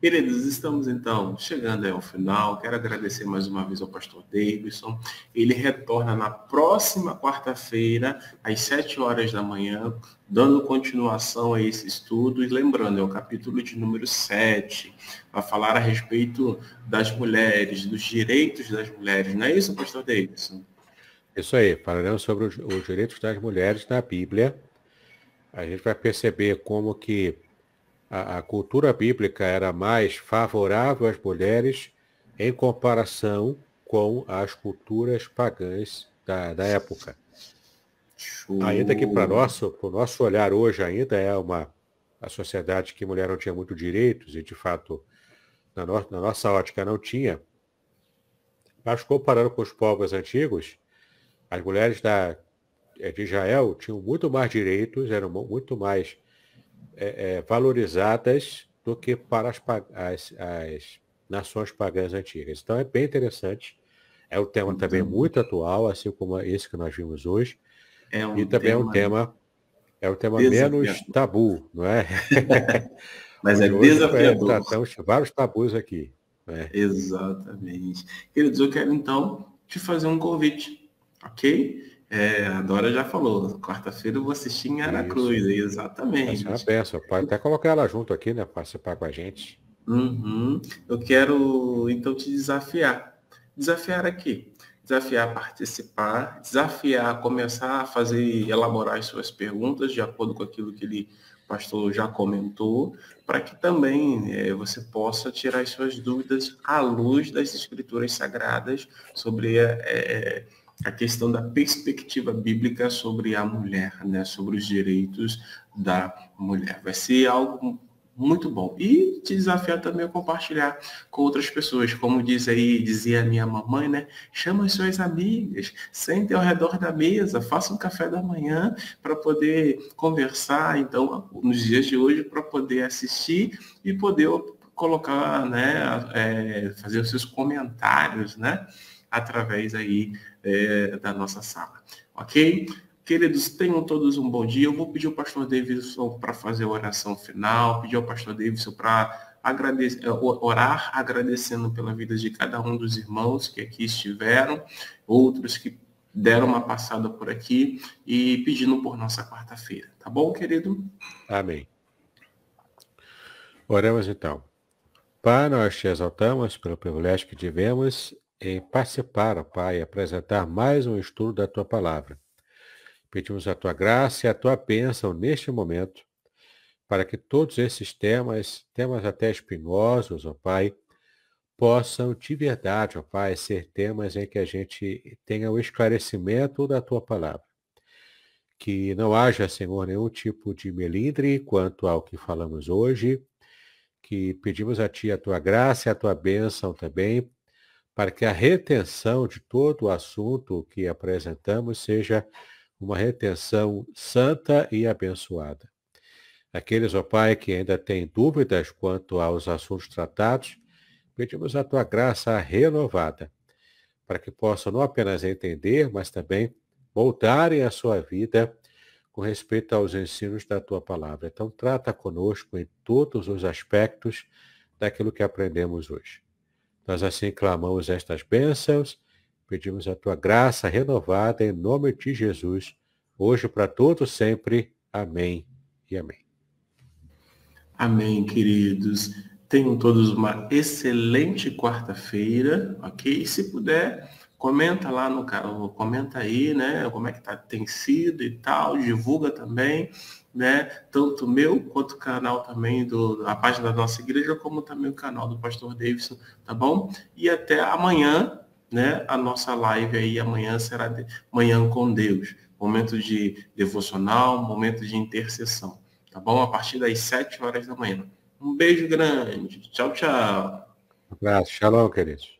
Queridos, estamos então chegando ao final. Quero agradecer mais uma vez ao pastor Davidson. Ele retorna na próxima quarta-feira, às sete horas da manhã, dando continuação a esse estudo. E lembrando, é o capítulo de número 7. Vai falar a respeito das mulheres, dos direitos das mulheres. Não é isso, pastor Davidson? Isso aí, Falaremos sobre os direitos das mulheres na Bíblia, a gente vai perceber como que a, a cultura bíblica era mais favorável às mulheres em comparação com as culturas pagãs da, da época. Show. Ainda que para nosso, o nosso olhar hoje ainda é uma a sociedade que mulher não tinha muito direitos e de fato na, no, na nossa ótica não tinha. Mas comparando com os povos antigos, as mulheres da, eh, de Israel tinham muito mais direitos, eram muito mais é, é, valorizadas do que para as, as, as, nações pagãs antigas. Então é bem interessante. É um tema então, também uhum. muito atual, assim como esse que nós vimos hoje. É um e também é tema... é um tema é um tema menos tabu, não é? Mas é desafiador. tratamos tá vários tabus aqui. Né? Exatamente. Queridos, eu quero então te fazer um convite, ok? É, a Dora já falou, quarta-feira eu vou assistir em Aracruz, Isso. exatamente. É uma peça, pode até colocar ela junto aqui, né? Participar com a gente. Uhum. Eu quero então te desafiar. Desafiar aqui. Desafiar a participar, desafiar a começar a fazer, elaborar as suas perguntas de acordo com aquilo que ele pastor já comentou, para que também é, você possa tirar as suas dúvidas à luz das escrituras sagradas sobre é, é a questão da perspectiva bíblica sobre a mulher, né, sobre os direitos da mulher. Vai ser algo muito bom. E te desafiar também a compartilhar com outras pessoas. Como diz aí, dizia a minha mamãe, né? Chama as suas amigas, sentem ao redor da mesa, faça um café da manhã para poder conversar, então, nos dias de hoje, para poder assistir e poder colocar, né, é, fazer os seus comentários, né? através aí é, da nossa sala, ok? Queridos, tenham todos um bom dia. Eu vou pedir ao pastor Davidson para fazer a oração final, pedir ao pastor Davidson para agradecer, é, orar agradecendo pela vida de cada um dos irmãos que aqui estiveram, outros que deram uma passada por aqui e pedindo por nossa quarta-feira. Tá bom, querido? Amém. Oremos então. Pai, nós te exaltamos pelo privilégio que tivemos em participar, Pai, apresentar mais um estudo da tua palavra. Pedimos a tua graça e a tua bênção neste momento, para que todos esses temas, temas até espinhosos, ó Pai, possam de verdade, ó Pai, ser temas em que a gente tenha o esclarecimento da tua palavra. Que não haja, Senhor, nenhum tipo de melindre quanto ao que falamos hoje, que pedimos a Ti a Tua graça e a Tua bênção também para que a retenção de todo o assunto que apresentamos seja uma retenção santa e abençoada. Aqueles, ó Pai, que ainda têm dúvidas quanto aos assuntos tratados, pedimos a tua graça renovada, para que possam não apenas entender, mas também voltarem à sua vida com respeito aos ensinos da tua palavra. Então, trata conosco em todos os aspectos daquilo que aprendemos hoje. Nós assim clamamos estas bênçãos, pedimos a tua graça renovada em nome de Jesus, hoje para todos sempre. Amém e amém. Amém, queridos. Tenham todos uma excelente quarta-feira, ok? E se puder, comenta lá no canal, comenta aí, né? Como é que tá, tem sido e tal, divulga também né? Tanto meu quanto o canal também do a página da nossa igreja, como também o canal do pastor Davidson, tá bom? E até amanhã, né? A nossa live aí amanhã será de manhã com Deus, momento de devocional, momento de intercessão, tá bom? A partir das 7 horas da manhã. Um beijo grande. Tchau, tchau. Um abraço. Shalom, queridos.